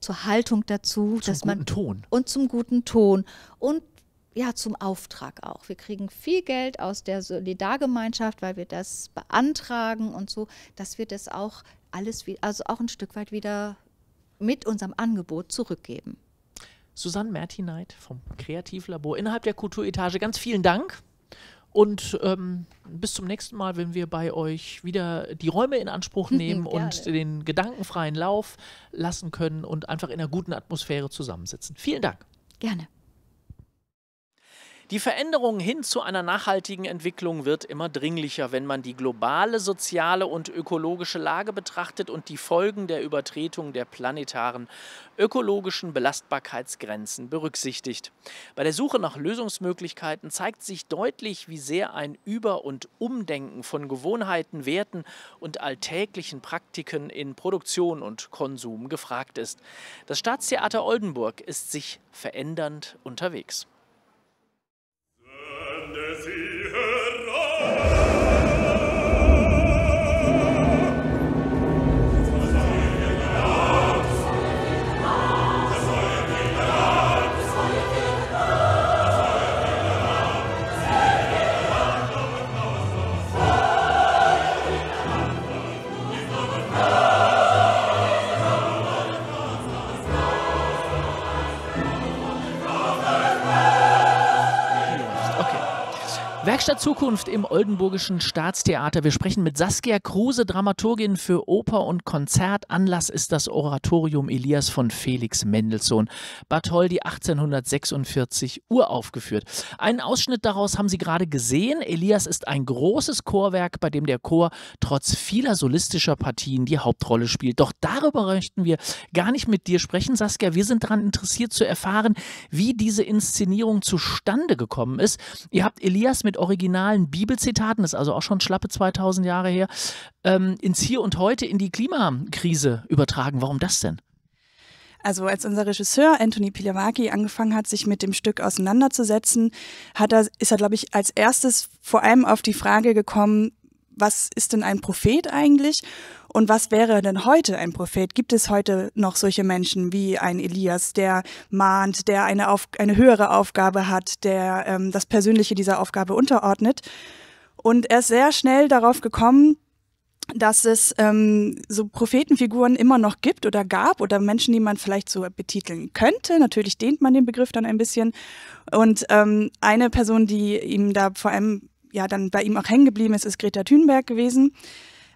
zur Haltung dazu, zum dass man Ton. und zum guten Ton und ja zum Auftrag auch. Wir kriegen viel Geld aus der Solidargemeinschaft, weil wir das beantragen und so, dass wir das auch alles wie, also auch ein Stück weit wieder mit unserem Angebot zurückgeben. Susanne Mertineit vom Kreativlabor innerhalb der Kulturetage. Ganz vielen Dank. Und ähm, bis zum nächsten Mal, wenn wir bei euch wieder die Räume in Anspruch nehmen und den gedankenfreien Lauf lassen können und einfach in einer guten Atmosphäre zusammensitzen. Vielen Dank. Gerne. Die Veränderung hin zu einer nachhaltigen Entwicklung wird immer dringlicher, wenn man die globale soziale und ökologische Lage betrachtet und die Folgen der Übertretung der planetaren ökologischen Belastbarkeitsgrenzen berücksichtigt. Bei der Suche nach Lösungsmöglichkeiten zeigt sich deutlich, wie sehr ein Über- und Umdenken von Gewohnheiten, Werten und alltäglichen Praktiken in Produktion und Konsum gefragt ist. Das Staatstheater Oldenburg ist sich verändernd unterwegs. Werkstatt Zukunft im Oldenburgischen Staatstheater. Wir sprechen mit Saskia Kruse, Dramaturgin für Oper und Konzert. Anlass ist das Oratorium Elias von Felix Mendelssohn. Bartholdi 1846 uraufgeführt. Einen Ausschnitt daraus haben Sie gerade gesehen. Elias ist ein großes Chorwerk, bei dem der Chor trotz vieler solistischer Partien die Hauptrolle spielt. Doch darüber möchten wir gar nicht mit dir sprechen, Saskia. Wir sind daran interessiert zu erfahren, wie diese Inszenierung zustande gekommen ist. Ihr habt Elias mit Or originalen Bibelzitaten, das ist also auch schon schlappe 2000 Jahre her, ähm, ins Hier und Heute in die Klimakrise übertragen. Warum das denn? Also als unser Regisseur Anthony Pilamaki angefangen hat, sich mit dem Stück auseinanderzusetzen, hat er, ist er, glaube ich, als erstes vor allem auf die Frage gekommen, was ist denn ein Prophet eigentlich? Und was wäre denn heute ein Prophet? Gibt es heute noch solche Menschen wie ein Elias, der mahnt, der eine, Auf eine höhere Aufgabe hat, der ähm, das Persönliche dieser Aufgabe unterordnet? Und er ist sehr schnell darauf gekommen, dass es ähm, so Prophetenfiguren immer noch gibt oder gab oder Menschen, die man vielleicht so betiteln könnte. Natürlich dehnt man den Begriff dann ein bisschen. Und ähm, eine Person, die ihm da vor allem ja dann bei ihm auch hängen geblieben ist, ist Greta Thunberg gewesen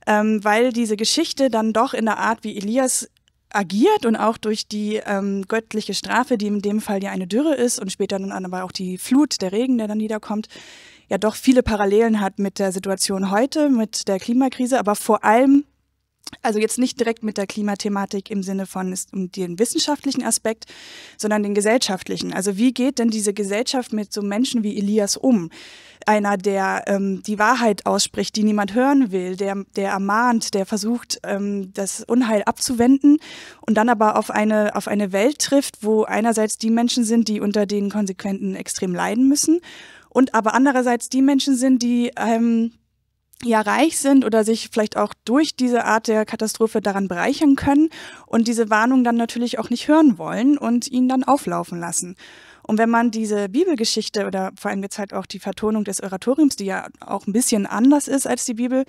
ähm, weil diese Geschichte dann doch in der Art, wie Elias agiert und auch durch die ähm, göttliche Strafe, die in dem Fall ja eine Dürre ist und später dann aber auch die Flut, der Regen, der dann niederkommt, ja doch viele Parallelen hat mit der Situation heute, mit der Klimakrise, aber vor allem also jetzt nicht direkt mit der Klimathematik im Sinne von um den wissenschaftlichen Aspekt, sondern den gesellschaftlichen. Also wie geht denn diese Gesellschaft mit so Menschen wie Elias um? Einer, der ähm, die Wahrheit ausspricht, die niemand hören will, der, der ermahnt, der versucht, ähm, das Unheil abzuwenden und dann aber auf eine, auf eine Welt trifft, wo einerseits die Menschen sind, die unter den Konsequenten extrem leiden müssen und aber andererseits die Menschen sind, die ähm, ja reich sind oder sich vielleicht auch durch diese Art der Katastrophe daran bereichern können und diese Warnung dann natürlich auch nicht hören wollen und ihn dann auflaufen lassen. Und wenn man diese Bibelgeschichte oder vor allem jetzt halt auch die Vertonung des Oratoriums, die ja auch ein bisschen anders ist als die Bibel,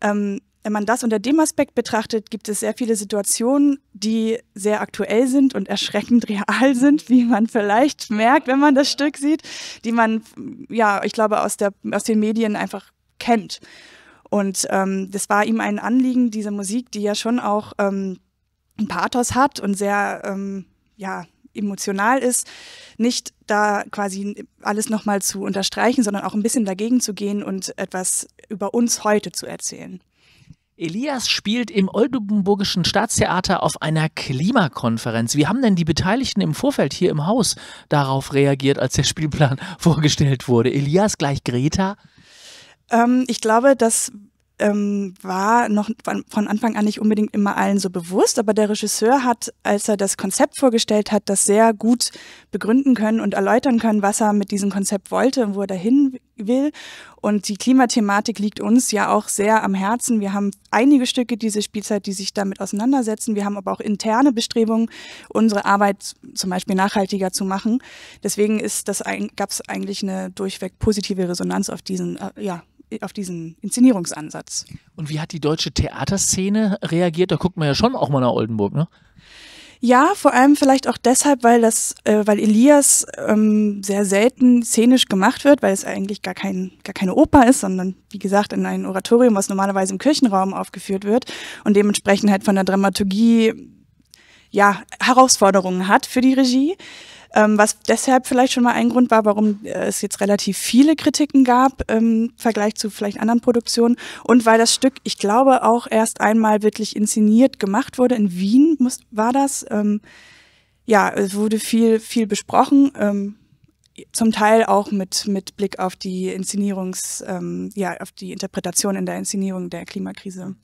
ähm, wenn man das unter dem Aspekt betrachtet, gibt es sehr viele Situationen, die sehr aktuell sind und erschreckend real sind, wie man vielleicht merkt, wenn man das Stück sieht, die man, ja, ich glaube, aus, der, aus den Medien einfach kennt. Und ähm, das war ihm ein Anliegen, diese Musik, die ja schon auch ähm, ein Pathos hat und sehr ähm, ja, emotional ist, nicht da quasi alles nochmal zu unterstreichen, sondern auch ein bisschen dagegen zu gehen und etwas über uns heute zu erzählen. Elias spielt im Oldenburgischen Staatstheater auf einer Klimakonferenz. Wie haben denn die Beteiligten im Vorfeld hier im Haus darauf reagiert, als der Spielplan vorgestellt wurde? Elias gleich Greta? Ähm, ich glaube, das ähm, war noch von Anfang an nicht unbedingt immer allen so bewusst, aber der Regisseur hat, als er das Konzept vorgestellt hat, das sehr gut begründen können und erläutern können, was er mit diesem Konzept wollte und wo er dahin will. Und die Klimathematik liegt uns ja auch sehr am Herzen. Wir haben einige Stücke diese Spielzeit, die sich damit auseinandersetzen. Wir haben aber auch interne Bestrebungen, unsere Arbeit zum Beispiel nachhaltiger zu machen. Deswegen ist das gab es eigentlich eine durchweg positive Resonanz auf diesen äh, ja, auf diesen Inszenierungsansatz. Und wie hat die deutsche Theaterszene reagiert? Da guckt man ja schon auch mal nach Oldenburg, ne? Ja, vor allem vielleicht auch deshalb, weil das, äh, weil Elias ähm, sehr selten szenisch gemacht wird, weil es eigentlich gar, kein, gar keine Oper ist, sondern wie gesagt in ein Oratorium, was normalerweise im Kirchenraum aufgeführt wird und dementsprechend halt von der Dramaturgie ja Herausforderungen hat für die Regie. Ähm, was deshalb vielleicht schon mal ein Grund war, warum äh, es jetzt relativ viele Kritiken gab ähm, im Vergleich zu vielleicht anderen Produktionen. Und weil das Stück, ich glaube, auch erst einmal wirklich inszeniert gemacht wurde. In Wien muss, war das. Ähm, ja, es wurde viel, viel besprochen. Ähm, zum Teil auch mit, mit Blick auf die Inszenierungs, ähm, ja, auf die Interpretation in der Inszenierung der Klimakrise.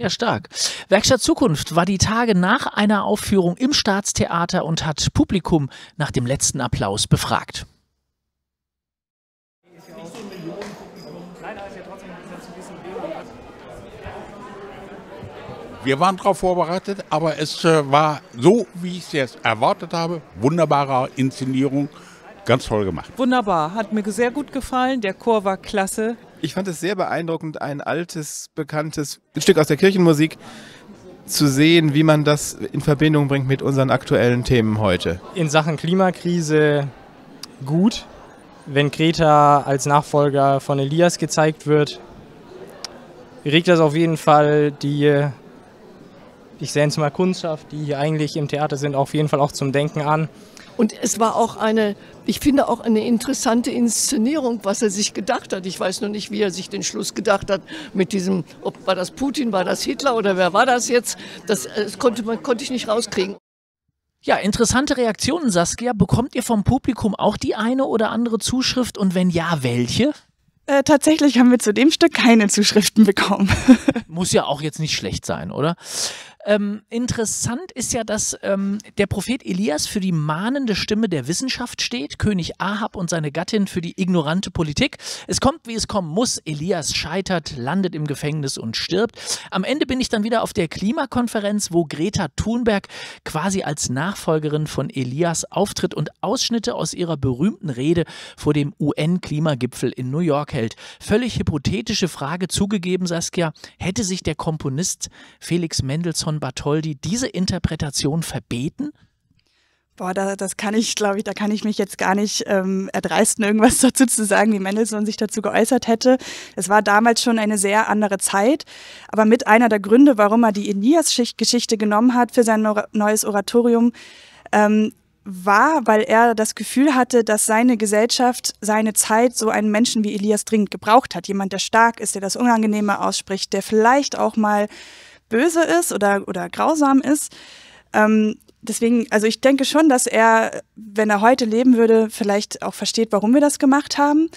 Ja, stark. Werkstatt Zukunft war die Tage nach einer Aufführung im Staatstheater und hat Publikum nach dem letzten Applaus befragt. Wir waren darauf vorbereitet, aber es äh, war so, wie ich es erwartet habe. Wunderbare Inszenierung, ganz toll gemacht. Wunderbar, hat mir sehr gut gefallen. Der Chor war klasse. Ich fand es sehr beeindruckend, ein altes, bekanntes Stück aus der Kirchenmusik zu sehen, wie man das in Verbindung bringt mit unseren aktuellen Themen heute. In Sachen Klimakrise gut, wenn Greta als Nachfolger von Elias gezeigt wird, regt das auf jeden Fall die, ich nenne es mal Kundschaft, die hier eigentlich im Theater sind, auf jeden Fall auch zum Denken an. Und es war auch eine, ich finde auch eine interessante Inszenierung, was er sich gedacht hat. Ich weiß nur nicht, wie er sich den Schluss gedacht hat mit diesem, ob war das Putin, war das Hitler oder wer war das jetzt? Das, äh, das konnte man konnte ich nicht rauskriegen. Ja, interessante Reaktionen, Saskia. Bekommt ihr vom Publikum auch die eine oder andere Zuschrift und wenn ja, welche? Äh, tatsächlich haben wir zu dem Stück keine Zuschriften bekommen. Muss ja auch jetzt nicht schlecht sein, oder? Ähm, interessant ist ja, dass ähm, der Prophet Elias für die mahnende Stimme der Wissenschaft steht, König Ahab und seine Gattin für die ignorante Politik. Es kommt, wie es kommen muss. Elias scheitert, landet im Gefängnis und stirbt. Am Ende bin ich dann wieder auf der Klimakonferenz, wo Greta Thunberg quasi als Nachfolgerin von Elias auftritt und Ausschnitte aus ihrer berühmten Rede vor dem UN-Klimagipfel in New York hält. Völlig hypothetische Frage zugegeben, Saskia. Hätte sich der Komponist Felix Mendelssohn von Bartholdi diese Interpretation verbeten? Boah, da, das kann ich, glaube ich, da kann ich mich jetzt gar nicht ähm, erdreisten, irgendwas dazu zu sagen, wie Mendelssohn sich dazu geäußert hätte. Es war damals schon eine sehr andere Zeit, aber mit einer der Gründe, warum er die Elias-Geschichte genommen hat für sein neues Oratorium, ähm, war, weil er das Gefühl hatte, dass seine Gesellschaft, seine Zeit so einen Menschen wie Elias dringend gebraucht hat. Jemand, der stark ist, der das Unangenehme ausspricht, der vielleicht auch mal böse ist oder, oder grausam ist. Ähm, deswegen, also ich denke schon, dass er, wenn er heute leben würde, vielleicht auch versteht, warum wir das gemacht haben.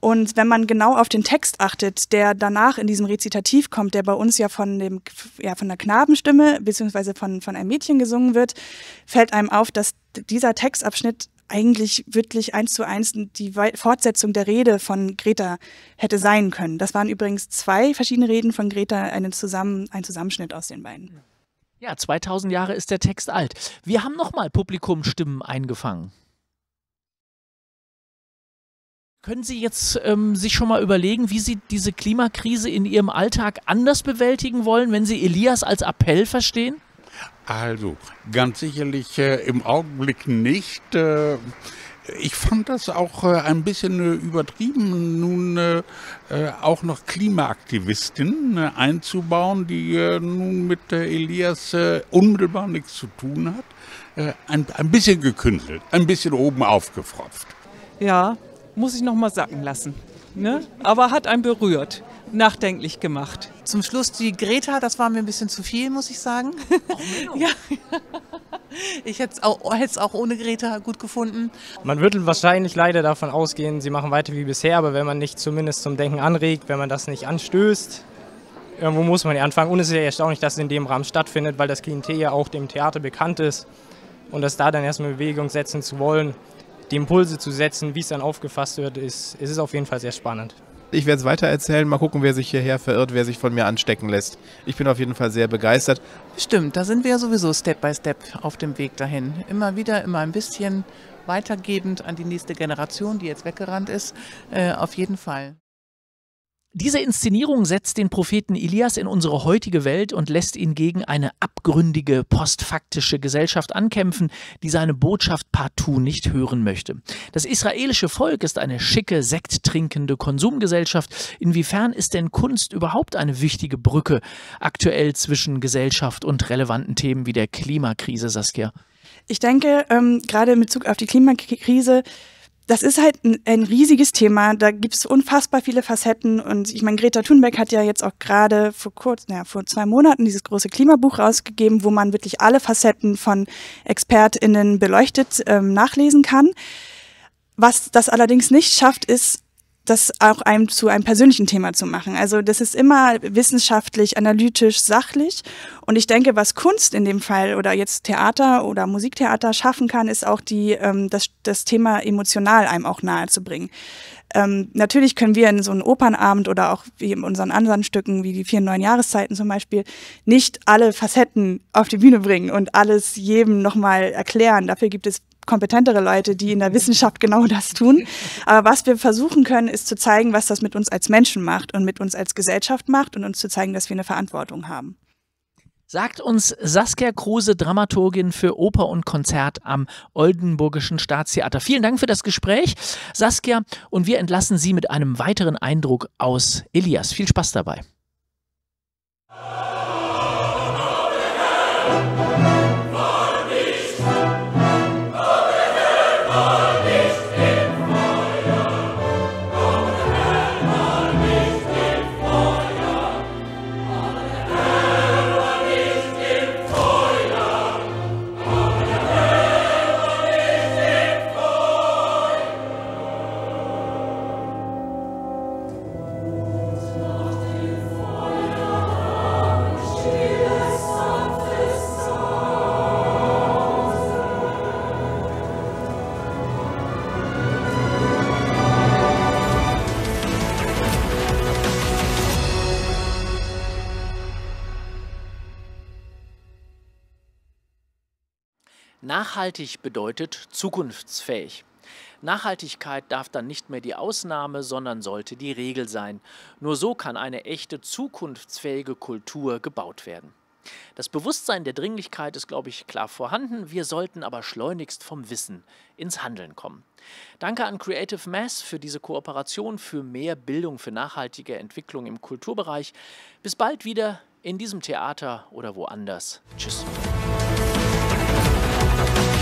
Und wenn man genau auf den Text achtet, der danach in diesem Rezitativ kommt, der bei uns ja von dem ja von der Knabenstimme beziehungsweise von von einem Mädchen gesungen wird, fällt einem auf, dass dieser Textabschnitt eigentlich wirklich eins zu eins die Fortsetzung der Rede von Greta hätte sein können. Das waren übrigens zwei verschiedene Reden von Greta, einen zusammen, ein Zusammenschnitt aus den beiden. Ja, 2000 Jahre ist der Text alt. Wir haben nochmal Publikumstimmen eingefangen. Können Sie jetzt ähm, sich schon mal überlegen, wie Sie diese Klimakrise in Ihrem Alltag anders bewältigen wollen, wenn Sie Elias als Appell verstehen? Also, ganz sicherlich äh, im Augenblick nicht. Äh, ich fand das auch äh, ein bisschen äh, übertrieben, nun äh, äh, auch noch Klimaaktivistinnen einzubauen, die nun mit Elias unmittelbar nichts zu tun hat. Ein, ein, bisschen gekündelt, ein bisschen oben aufgefropft. Ja, muss ich nochmal sacken lassen. Ne? Aber hat einen berührt nachdenklich gemacht. Zum Schluss die Greta, das war mir ein bisschen zu viel, muss ich sagen. Oh, ja. Ich hätte es auch, auch, ohne Greta gut gefunden. Man würde wahrscheinlich leider davon ausgehen, sie machen weiter wie bisher, aber wenn man nicht zumindest zum Denken anregt, wenn man das nicht anstößt, irgendwo muss man ja anfangen. Und es ist ja erstaunlich, dass es in dem Rahmen stattfindet, weil das Klientel ja auch dem Theater bekannt ist. Und das da dann erstmal Bewegung setzen zu wollen, die Impulse zu setzen, wie es dann aufgefasst wird, ist, ist es auf jeden Fall sehr spannend. Ich werde es weitererzählen. Mal gucken, wer sich hierher verirrt, wer sich von mir anstecken lässt. Ich bin auf jeden Fall sehr begeistert. Stimmt, da sind wir ja sowieso Step by Step auf dem Weg dahin. Immer wieder, immer ein bisschen weitergebend an die nächste Generation, die jetzt weggerannt ist. Äh, auf jeden Fall. Diese Inszenierung setzt den Propheten Elias in unsere heutige Welt und lässt ihn gegen eine abgründige postfaktische Gesellschaft ankämpfen, die seine Botschaft partout nicht hören möchte. Das israelische Volk ist eine schicke, sekttrinkende Konsumgesellschaft. Inwiefern ist denn Kunst überhaupt eine wichtige Brücke aktuell zwischen Gesellschaft und relevanten Themen wie der Klimakrise, Saskia? Ich denke, ähm, gerade in Bezug auf die Klimakrise das ist halt ein, ein riesiges Thema. Da gibt es unfassbar viele Facetten. Und ich meine, Greta Thunberg hat ja jetzt auch gerade vor kurz, naja, vor zwei Monaten dieses große Klimabuch rausgegeben, wo man wirklich alle Facetten von ExpertInnen beleuchtet ähm, nachlesen kann. Was das allerdings nicht schafft, ist, das auch einem zu einem persönlichen Thema zu machen. Also das ist immer wissenschaftlich, analytisch, sachlich. Und ich denke, was Kunst in dem Fall oder jetzt Theater oder Musiktheater schaffen kann, ist auch die, ähm, das, das Thema emotional einem auch nahe zu bringen. Ähm, natürlich können wir in so einem Opernabend oder auch wie in unseren anderen Stücken, wie die vier neuen Jahreszeiten zum Beispiel, nicht alle Facetten auf die Bühne bringen und alles jedem nochmal erklären. Dafür gibt es kompetentere Leute, die in der Wissenschaft genau das tun. Aber was wir versuchen können, ist zu zeigen, was das mit uns als Menschen macht und mit uns als Gesellschaft macht und uns zu zeigen, dass wir eine Verantwortung haben. Sagt uns Saskia Kruse, Dramaturgin für Oper und Konzert am Oldenburgischen Staatstheater. Vielen Dank für das Gespräch, Saskia. Und wir entlassen Sie mit einem weiteren Eindruck aus Elias. Viel Spaß dabei. Nachhaltig bedeutet zukunftsfähig. Nachhaltigkeit darf dann nicht mehr die Ausnahme, sondern sollte die Regel sein. Nur so kann eine echte zukunftsfähige Kultur gebaut werden. Das Bewusstsein der Dringlichkeit ist, glaube ich, klar vorhanden. Wir sollten aber schleunigst vom Wissen ins Handeln kommen. Danke an Creative Mass für diese Kooperation für mehr Bildung für nachhaltige Entwicklung im Kulturbereich. Bis bald wieder in diesem Theater oder woanders. Tschüss. Bye.